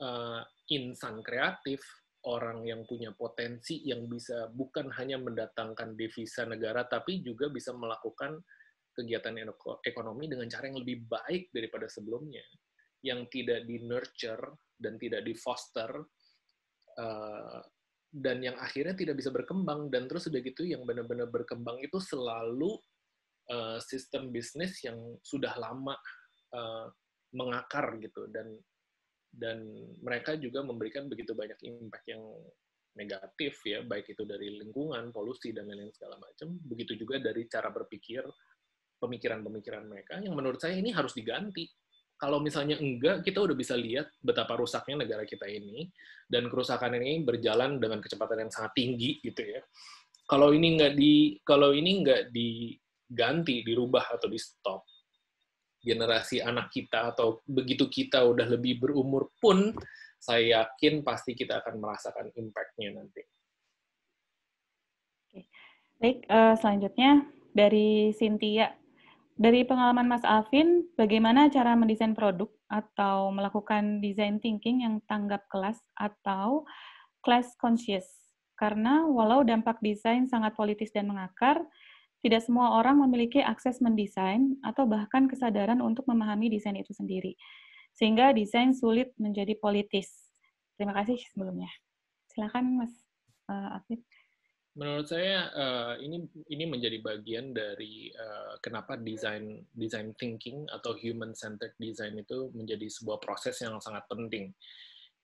uh, insan kreatif orang yang punya potensi yang bisa bukan hanya mendatangkan devisa negara, tapi juga bisa melakukan kegiatan ekonomi dengan cara yang lebih baik daripada sebelumnya, yang tidak di nurture dan tidak di foster, uh, dan yang akhirnya tidak bisa berkembang. Dan terus sudah gitu, yang benar-benar berkembang itu selalu uh, sistem bisnis yang sudah lama uh, mengakar gitu, dan dan mereka juga memberikan begitu banyak impact yang negatif ya baik itu dari lingkungan polusi dan lain-lain segala macam begitu juga dari cara berpikir pemikiran-pemikiran mereka yang menurut saya ini harus diganti kalau misalnya enggak kita udah bisa lihat betapa rusaknya negara kita ini dan kerusakan ini berjalan dengan kecepatan yang sangat tinggi gitu ya kalau ini enggak di kalau ini nggak diganti dirubah atau di stop generasi anak kita atau begitu kita udah lebih berumur pun saya yakin pasti kita akan merasakan impact-nya nanti. Baik, uh, selanjutnya dari Cynthia. Dari pengalaman Mas Alvin, bagaimana cara mendesain produk atau melakukan design thinking yang tanggap kelas atau class conscious? Karena walau dampak desain sangat politis dan mengakar, tidak semua orang memiliki akses mendesain atau bahkan kesadaran untuk memahami desain itu sendiri. Sehingga desain sulit menjadi politis. Terima kasih sebelumnya. Silakan Mas uh, Afif. Menurut saya uh, ini ini menjadi bagian dari uh, kenapa desain design thinking atau human centered design itu menjadi sebuah proses yang sangat penting.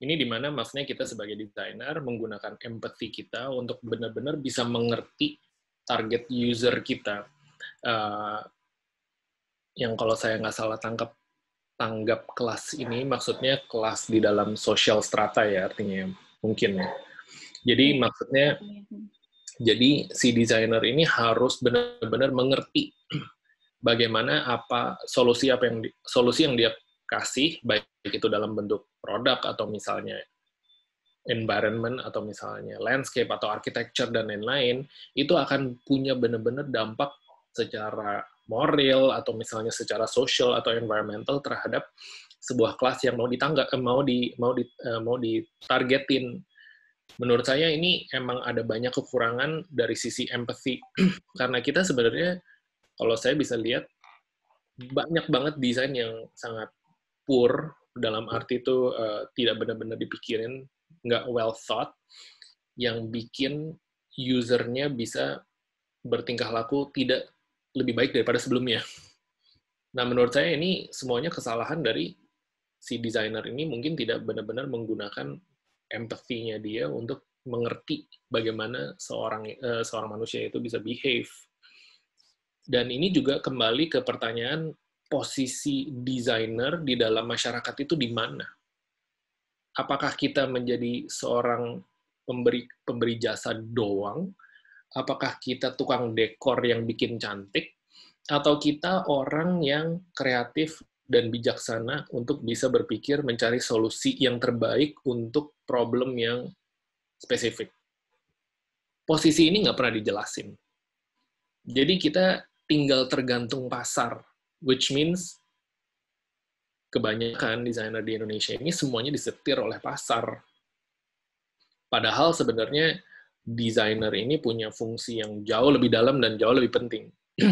Ini dimana maksudnya kita sebagai desainer menggunakan empati kita untuk benar-benar bisa mengerti target user kita uh, yang kalau saya nggak salah tangkap tanggap kelas ini maksudnya kelas di dalam social strata ya artinya mungkin ya. Jadi iya. maksudnya jadi si desainer ini harus benar-benar mengerti bagaimana apa solusi apa yang solusi yang dia kasih baik itu dalam bentuk produk atau misalnya environment atau misalnya landscape atau architecture dan lain-lain itu akan punya benar-benar dampak secara moral atau misalnya secara social atau environmental terhadap sebuah kelas yang mau ditangga eh, mau di mau di eh, mau ditargetin menurut saya ini emang ada banyak kekurangan dari sisi empathy karena kita sebenarnya kalau saya bisa lihat banyak banget desain yang sangat poor dalam arti itu uh, tidak benar-benar dipikirin nggak well thought yang bikin usernya bisa bertingkah laku tidak lebih baik daripada sebelumnya. Nah, menurut saya ini semuanya kesalahan dari si desainer ini mungkin tidak benar-benar menggunakan empathy-nya dia untuk mengerti bagaimana seorang uh, seorang manusia itu bisa behave. Dan ini juga kembali ke pertanyaan posisi desainer di dalam masyarakat itu di mana? apakah kita menjadi seorang pemberi pemberi jasa doang, apakah kita tukang dekor yang bikin cantik, atau kita orang yang kreatif dan bijaksana untuk bisa berpikir mencari solusi yang terbaik untuk problem yang spesifik. Posisi ini nggak pernah dijelasin. Jadi kita tinggal tergantung pasar, which means kebanyakan desainer di Indonesia ini semuanya disetir oleh pasar. Padahal sebenarnya desainer ini punya fungsi yang jauh lebih dalam dan jauh lebih penting.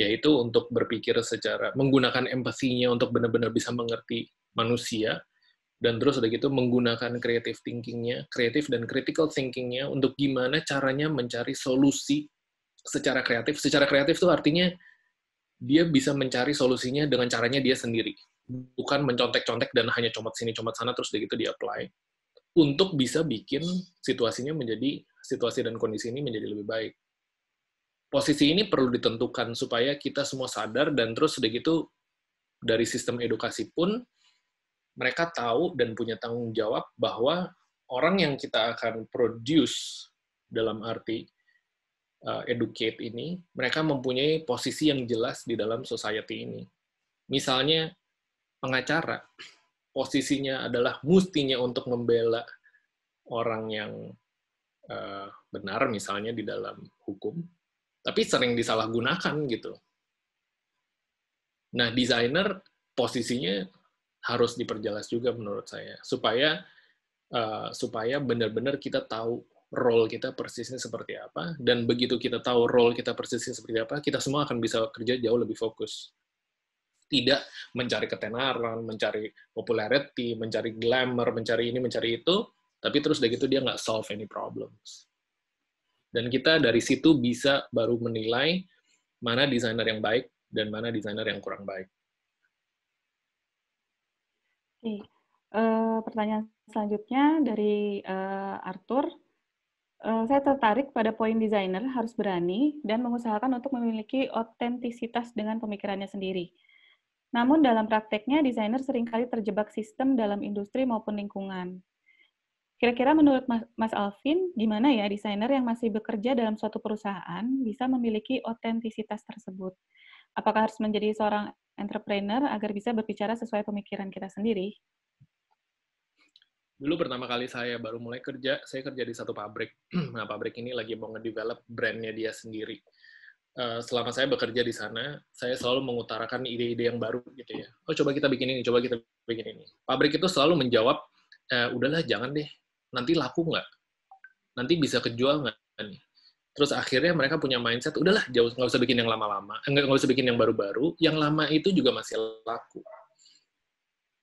Yaitu untuk berpikir secara, menggunakan empatinya untuk benar-benar bisa mengerti manusia, dan terus udah gitu menggunakan creative thinking-nya, creative dan critical thinking-nya untuk gimana caranya mencari solusi secara kreatif. Secara kreatif itu artinya dia bisa mencari solusinya dengan caranya dia sendiri bukan mencontek-contek dan hanya comot sini comot sana terus begitu di apply untuk bisa bikin situasinya menjadi situasi dan kondisi ini menjadi lebih baik posisi ini perlu ditentukan supaya kita semua sadar dan terus udah gitu dari sistem edukasi pun mereka tahu dan punya tanggung jawab bahwa orang yang kita akan produce dalam arti uh, educate ini mereka mempunyai posisi yang jelas di dalam society ini misalnya pengacara posisinya adalah mustinya untuk membela orang yang uh, benar misalnya di dalam hukum, tapi sering disalahgunakan gitu. Nah, desainer posisinya harus diperjelas juga menurut saya supaya uh, supaya benar-benar kita tahu role kita persisnya seperti apa dan begitu kita tahu role kita persisnya seperti apa, kita semua akan bisa kerja jauh lebih fokus tidak mencari ketenaran, mencari popularity, mencari glamour, mencari ini, mencari itu, tapi terus dari itu dia nggak solve any problems. Dan kita dari situ bisa baru menilai mana desainer yang baik dan mana desainer yang kurang baik. Oke, uh, pertanyaan selanjutnya dari uh, Arthur. Uh, saya tertarik pada poin desainer harus berani dan mengusahakan untuk memiliki otentisitas dengan pemikirannya sendiri. Namun dalam prakteknya, desainer seringkali terjebak sistem dalam industri maupun lingkungan. Kira-kira menurut Mas Alvin, gimana ya desainer yang masih bekerja dalam suatu perusahaan bisa memiliki otentisitas tersebut? Apakah harus menjadi seorang entrepreneur agar bisa berbicara sesuai pemikiran kita sendiri? Dulu pertama kali saya baru mulai kerja, saya kerja di satu pabrik. Nah, pabrik ini lagi mau ngedevelop brandnya dia sendiri. Eh, selama saya bekerja di sana, saya selalu mengutarakan ide-ide yang baru gitu ya. Oh coba kita bikin ini, coba kita bikin ini. Pabrik itu selalu menjawab, e, udahlah jangan deh, nanti laku nggak? Nanti bisa kejual nggak? Terus akhirnya mereka punya mindset, udahlah jauh nggak usah bikin yang lama-lama, eh, nggak -lama, usah bikin yang baru-baru, yang lama itu juga masih laku.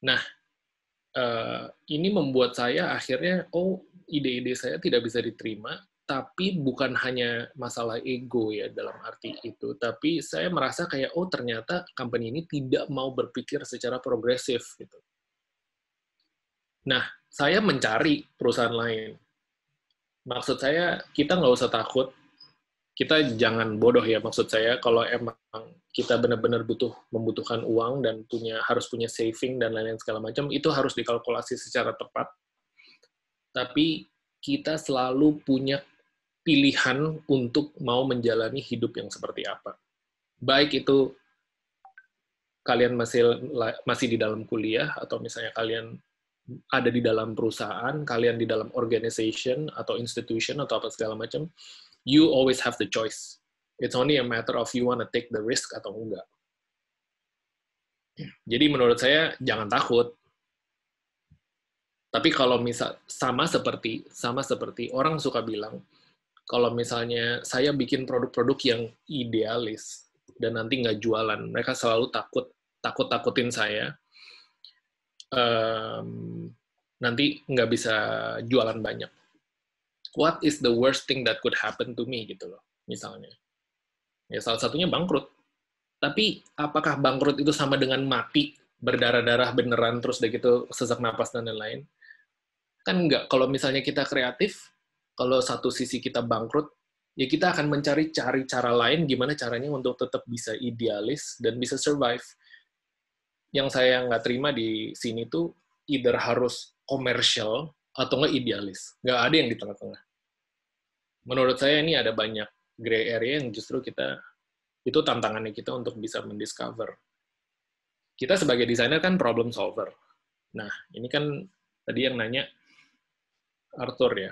Nah, uh, ini membuat saya akhirnya, oh ide-ide saya tidak bisa diterima tapi bukan hanya masalah ego ya dalam arti iya. itu, tapi saya merasa kayak oh ternyata company ini tidak mau berpikir secara progresif gitu. Nah, saya mencari perusahaan lain. Maksud saya kita nggak usah takut, kita jangan bodoh ya maksud saya kalau emang kita benar-benar butuh membutuhkan uang dan punya harus punya saving dan lain-lain segala macam itu harus dikalkulasi secara tepat. Tapi kita selalu punya pilihan untuk mau menjalani hidup yang seperti apa. Baik itu kalian masih masih di dalam kuliah atau misalnya kalian ada di dalam perusahaan, kalian di dalam organization atau institution atau apa segala macam, you always have the choice. It's only a matter of you want to take the risk atau enggak. Jadi menurut saya jangan takut. Tapi kalau misal sama seperti sama seperti orang suka bilang kalau misalnya saya bikin produk-produk yang idealis dan nanti nggak jualan, mereka selalu takut takut takutin saya um, nanti nggak bisa jualan banyak. What is the worst thing that could happen to me gitu loh, misalnya. Ya salah satunya bangkrut. Tapi apakah bangkrut itu sama dengan mati berdarah-darah beneran terus udah gitu sesak napas dan lain-lain? Kan nggak. Kalau misalnya kita kreatif, kalau satu sisi kita bangkrut, ya kita akan mencari cari cara lain gimana caranya untuk tetap bisa idealis dan bisa survive. Yang saya nggak terima di sini tuh either harus komersial atau nggak idealis. Nggak ada yang di tengah-tengah. Menurut saya ini ada banyak gray area yang justru kita itu tantangannya kita untuk bisa mendiscover. Kita sebagai desainer kan problem solver. Nah, ini kan tadi yang nanya Arthur ya,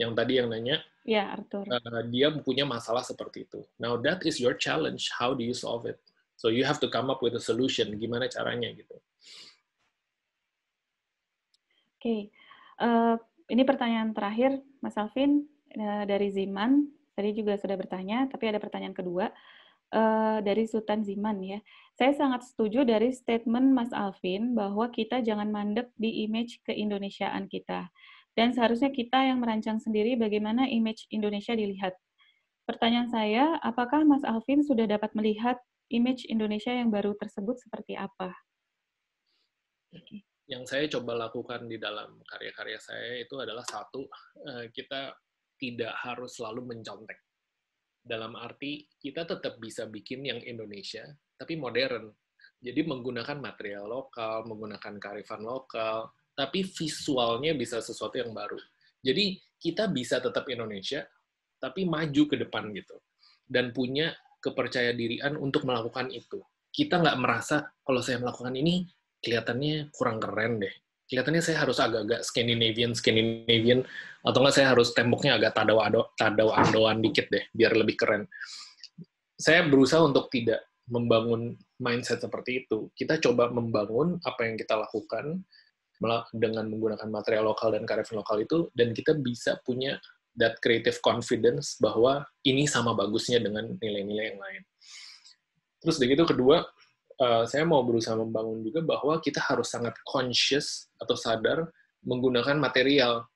yang tadi yang nanya. Ya, Arthur. Uh, dia punya masalah seperti itu. Now that is your challenge. How do you solve it? So you have to come up with a solution. Gimana caranya gitu? Oke, okay. uh, eh, ini pertanyaan terakhir, Mas Alvin uh, dari Ziman. Tadi juga sudah bertanya, tapi ada pertanyaan kedua uh, dari Sultan Ziman ya. Saya sangat setuju dari statement Mas Alvin bahwa kita jangan mandek di image keindonesiaan kita. Dan seharusnya kita yang merancang sendiri bagaimana image Indonesia dilihat. Pertanyaan saya, apakah Mas Alvin sudah dapat melihat image Indonesia yang baru tersebut seperti apa? Yang saya coba lakukan di dalam karya-karya saya itu adalah satu, eh, kita tidak harus selalu mencontek. Dalam arti, kita tetap bisa bikin yang Indonesia, tapi modern. Jadi menggunakan material lokal, menggunakan karifan lokal, tapi visualnya bisa sesuatu yang baru. Jadi kita bisa tetap Indonesia, tapi maju ke depan gitu. Dan punya kepercaya dirian untuk melakukan itu. Kita nggak merasa kalau saya melakukan ini kelihatannya kurang keren deh. Kelihatannya saya harus agak-agak Scandinavian, Scandinavian, atau nggak saya harus temboknya agak tadaw andoan dikit deh, biar lebih keren. Saya berusaha untuk tidak membangun mindset seperti itu. Kita coba membangun apa yang kita lakukan, dengan menggunakan material lokal dan karya lokal itu dan kita bisa punya that creative confidence bahwa ini sama bagusnya dengan nilai-nilai yang lain. Terus begitu kedua, eh, saya mau berusaha membangun juga bahwa kita harus sangat conscious atau sadar menggunakan material.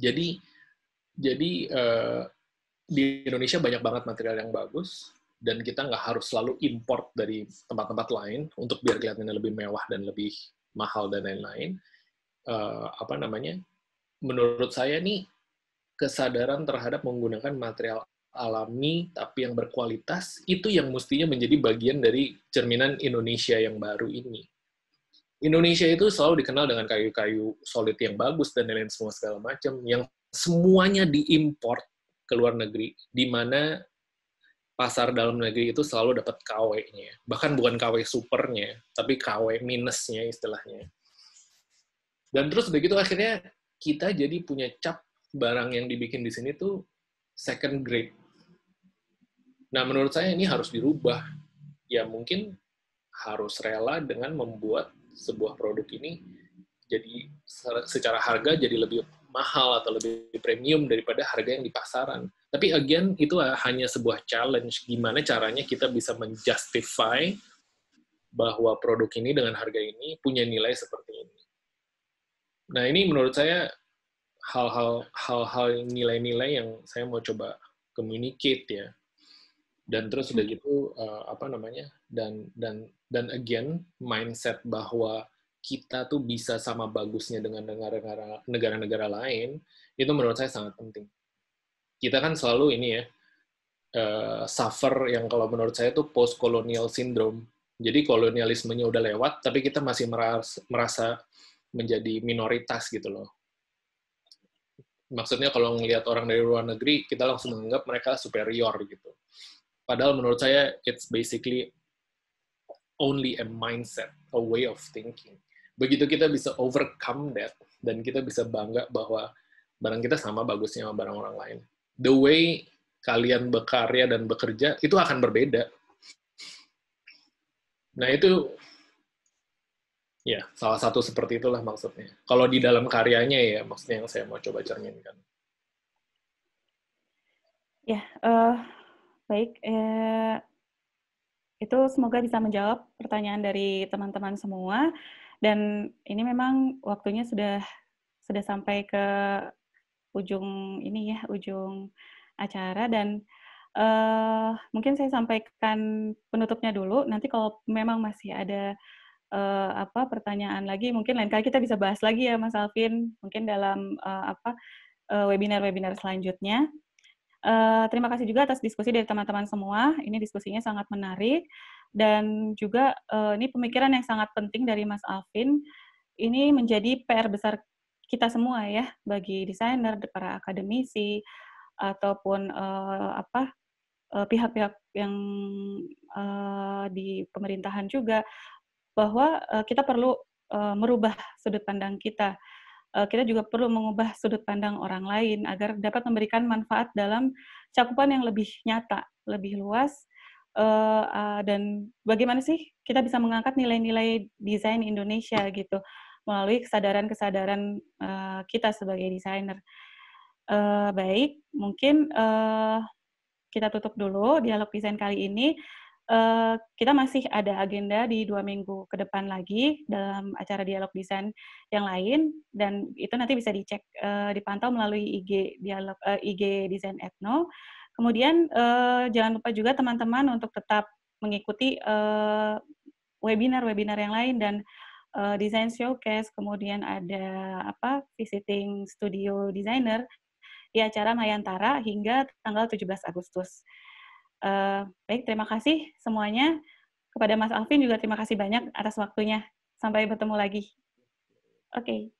Jadi jadi eh, di Indonesia banyak banget material yang bagus dan kita nggak harus selalu import dari tempat-tempat lain untuk biar kelihatannya lebih mewah dan lebih mahal dan lain-lain uh, apa namanya menurut saya nih kesadaran terhadap menggunakan material alami tapi yang berkualitas itu yang mestinya menjadi bagian dari cerminan Indonesia yang baru ini. Indonesia itu selalu dikenal dengan kayu-kayu solid yang bagus dan lain-lain semua segala macam yang semuanya diimpor ke luar negeri di mana pasar dalam negeri itu selalu dapat KW-nya. Bahkan bukan KW supernya, tapi KW minusnya istilahnya. Dan terus begitu akhirnya kita jadi punya cap barang yang dibikin di sini tuh second grade. Nah, menurut saya ini harus dirubah. Ya mungkin harus rela dengan membuat sebuah produk ini jadi secara harga jadi lebih mahal atau lebih premium daripada harga yang di pasaran. Tapi again, itu hanya sebuah challenge. Gimana caranya kita bisa menjustify bahwa produk ini dengan harga ini punya nilai seperti ini. Nah, ini menurut saya hal-hal hal-hal nilai-nilai yang saya mau coba communicate ya. Dan terus udah gitu uh, apa namanya? Dan dan dan again mindset bahwa kita tuh bisa sama bagusnya dengan negara-negara lain itu menurut saya sangat penting kita kan selalu ini ya uh, suffer yang kalau menurut saya tuh post colonial syndrome. Jadi kolonialismenya udah lewat, tapi kita masih merasa, merasa menjadi minoritas gitu loh. Maksudnya kalau ngelihat orang dari luar negeri, kita langsung menganggap mereka superior gitu. Padahal menurut saya it's basically only a mindset, a way of thinking. Begitu kita bisa overcome that dan kita bisa bangga bahwa barang kita sama bagusnya sama barang orang lain the way kalian berkarya dan bekerja itu akan berbeda. Nah, itu ya salah satu seperti itulah maksudnya. Kalau di dalam karyanya ya maksudnya yang saya mau coba cerminkan. Ya, uh, baik. Uh, itu semoga bisa menjawab pertanyaan dari teman-teman semua. Dan ini memang waktunya sudah sudah sampai ke ujung ini ya ujung acara dan uh, mungkin saya sampaikan penutupnya dulu. Nanti kalau memang masih ada uh, apa pertanyaan lagi, mungkin lain kali kita bisa bahas lagi ya Mas Alvin, mungkin dalam uh, apa webinar-webinar uh, selanjutnya. Uh, terima kasih juga atas diskusi dari teman-teman semua. Ini diskusinya sangat menarik dan juga uh, ini pemikiran yang sangat penting dari Mas Alvin. Ini menjadi PR besar kita semua ya bagi desainer, para akademisi ataupun uh, apa eh, pihak-pihak uh, yang uh, di pemerintahan juga bahwa uh, kita perlu uh, merubah sudut pandang kita. Uh, kita juga perlu mengubah sudut pandang orang lain agar dapat memberikan manfaat dalam cakupan yang lebih nyata, lebih luas. Uh, uh, dan bagaimana sih kita bisa mengangkat nilai-nilai desain Indonesia gitu? melalui kesadaran-kesadaran uh, kita sebagai desainer. Uh, baik, mungkin uh, kita tutup dulu dialog desain kali ini. Uh, kita masih ada agenda di dua minggu ke depan lagi dalam acara dialog desain yang lain dan itu nanti bisa dicek uh, dipantau melalui IG dialog uh, IG desain etno. Kemudian uh, jangan lupa juga teman-teman untuk tetap mengikuti webinar-webinar uh, yang lain dan uh, design showcase, kemudian ada apa visiting studio designer di acara Mayantara hingga tanggal 17 Agustus. Uh, baik, terima kasih semuanya. Kepada Mas Alvin juga terima kasih banyak atas waktunya. Sampai bertemu lagi. Oke. Okay.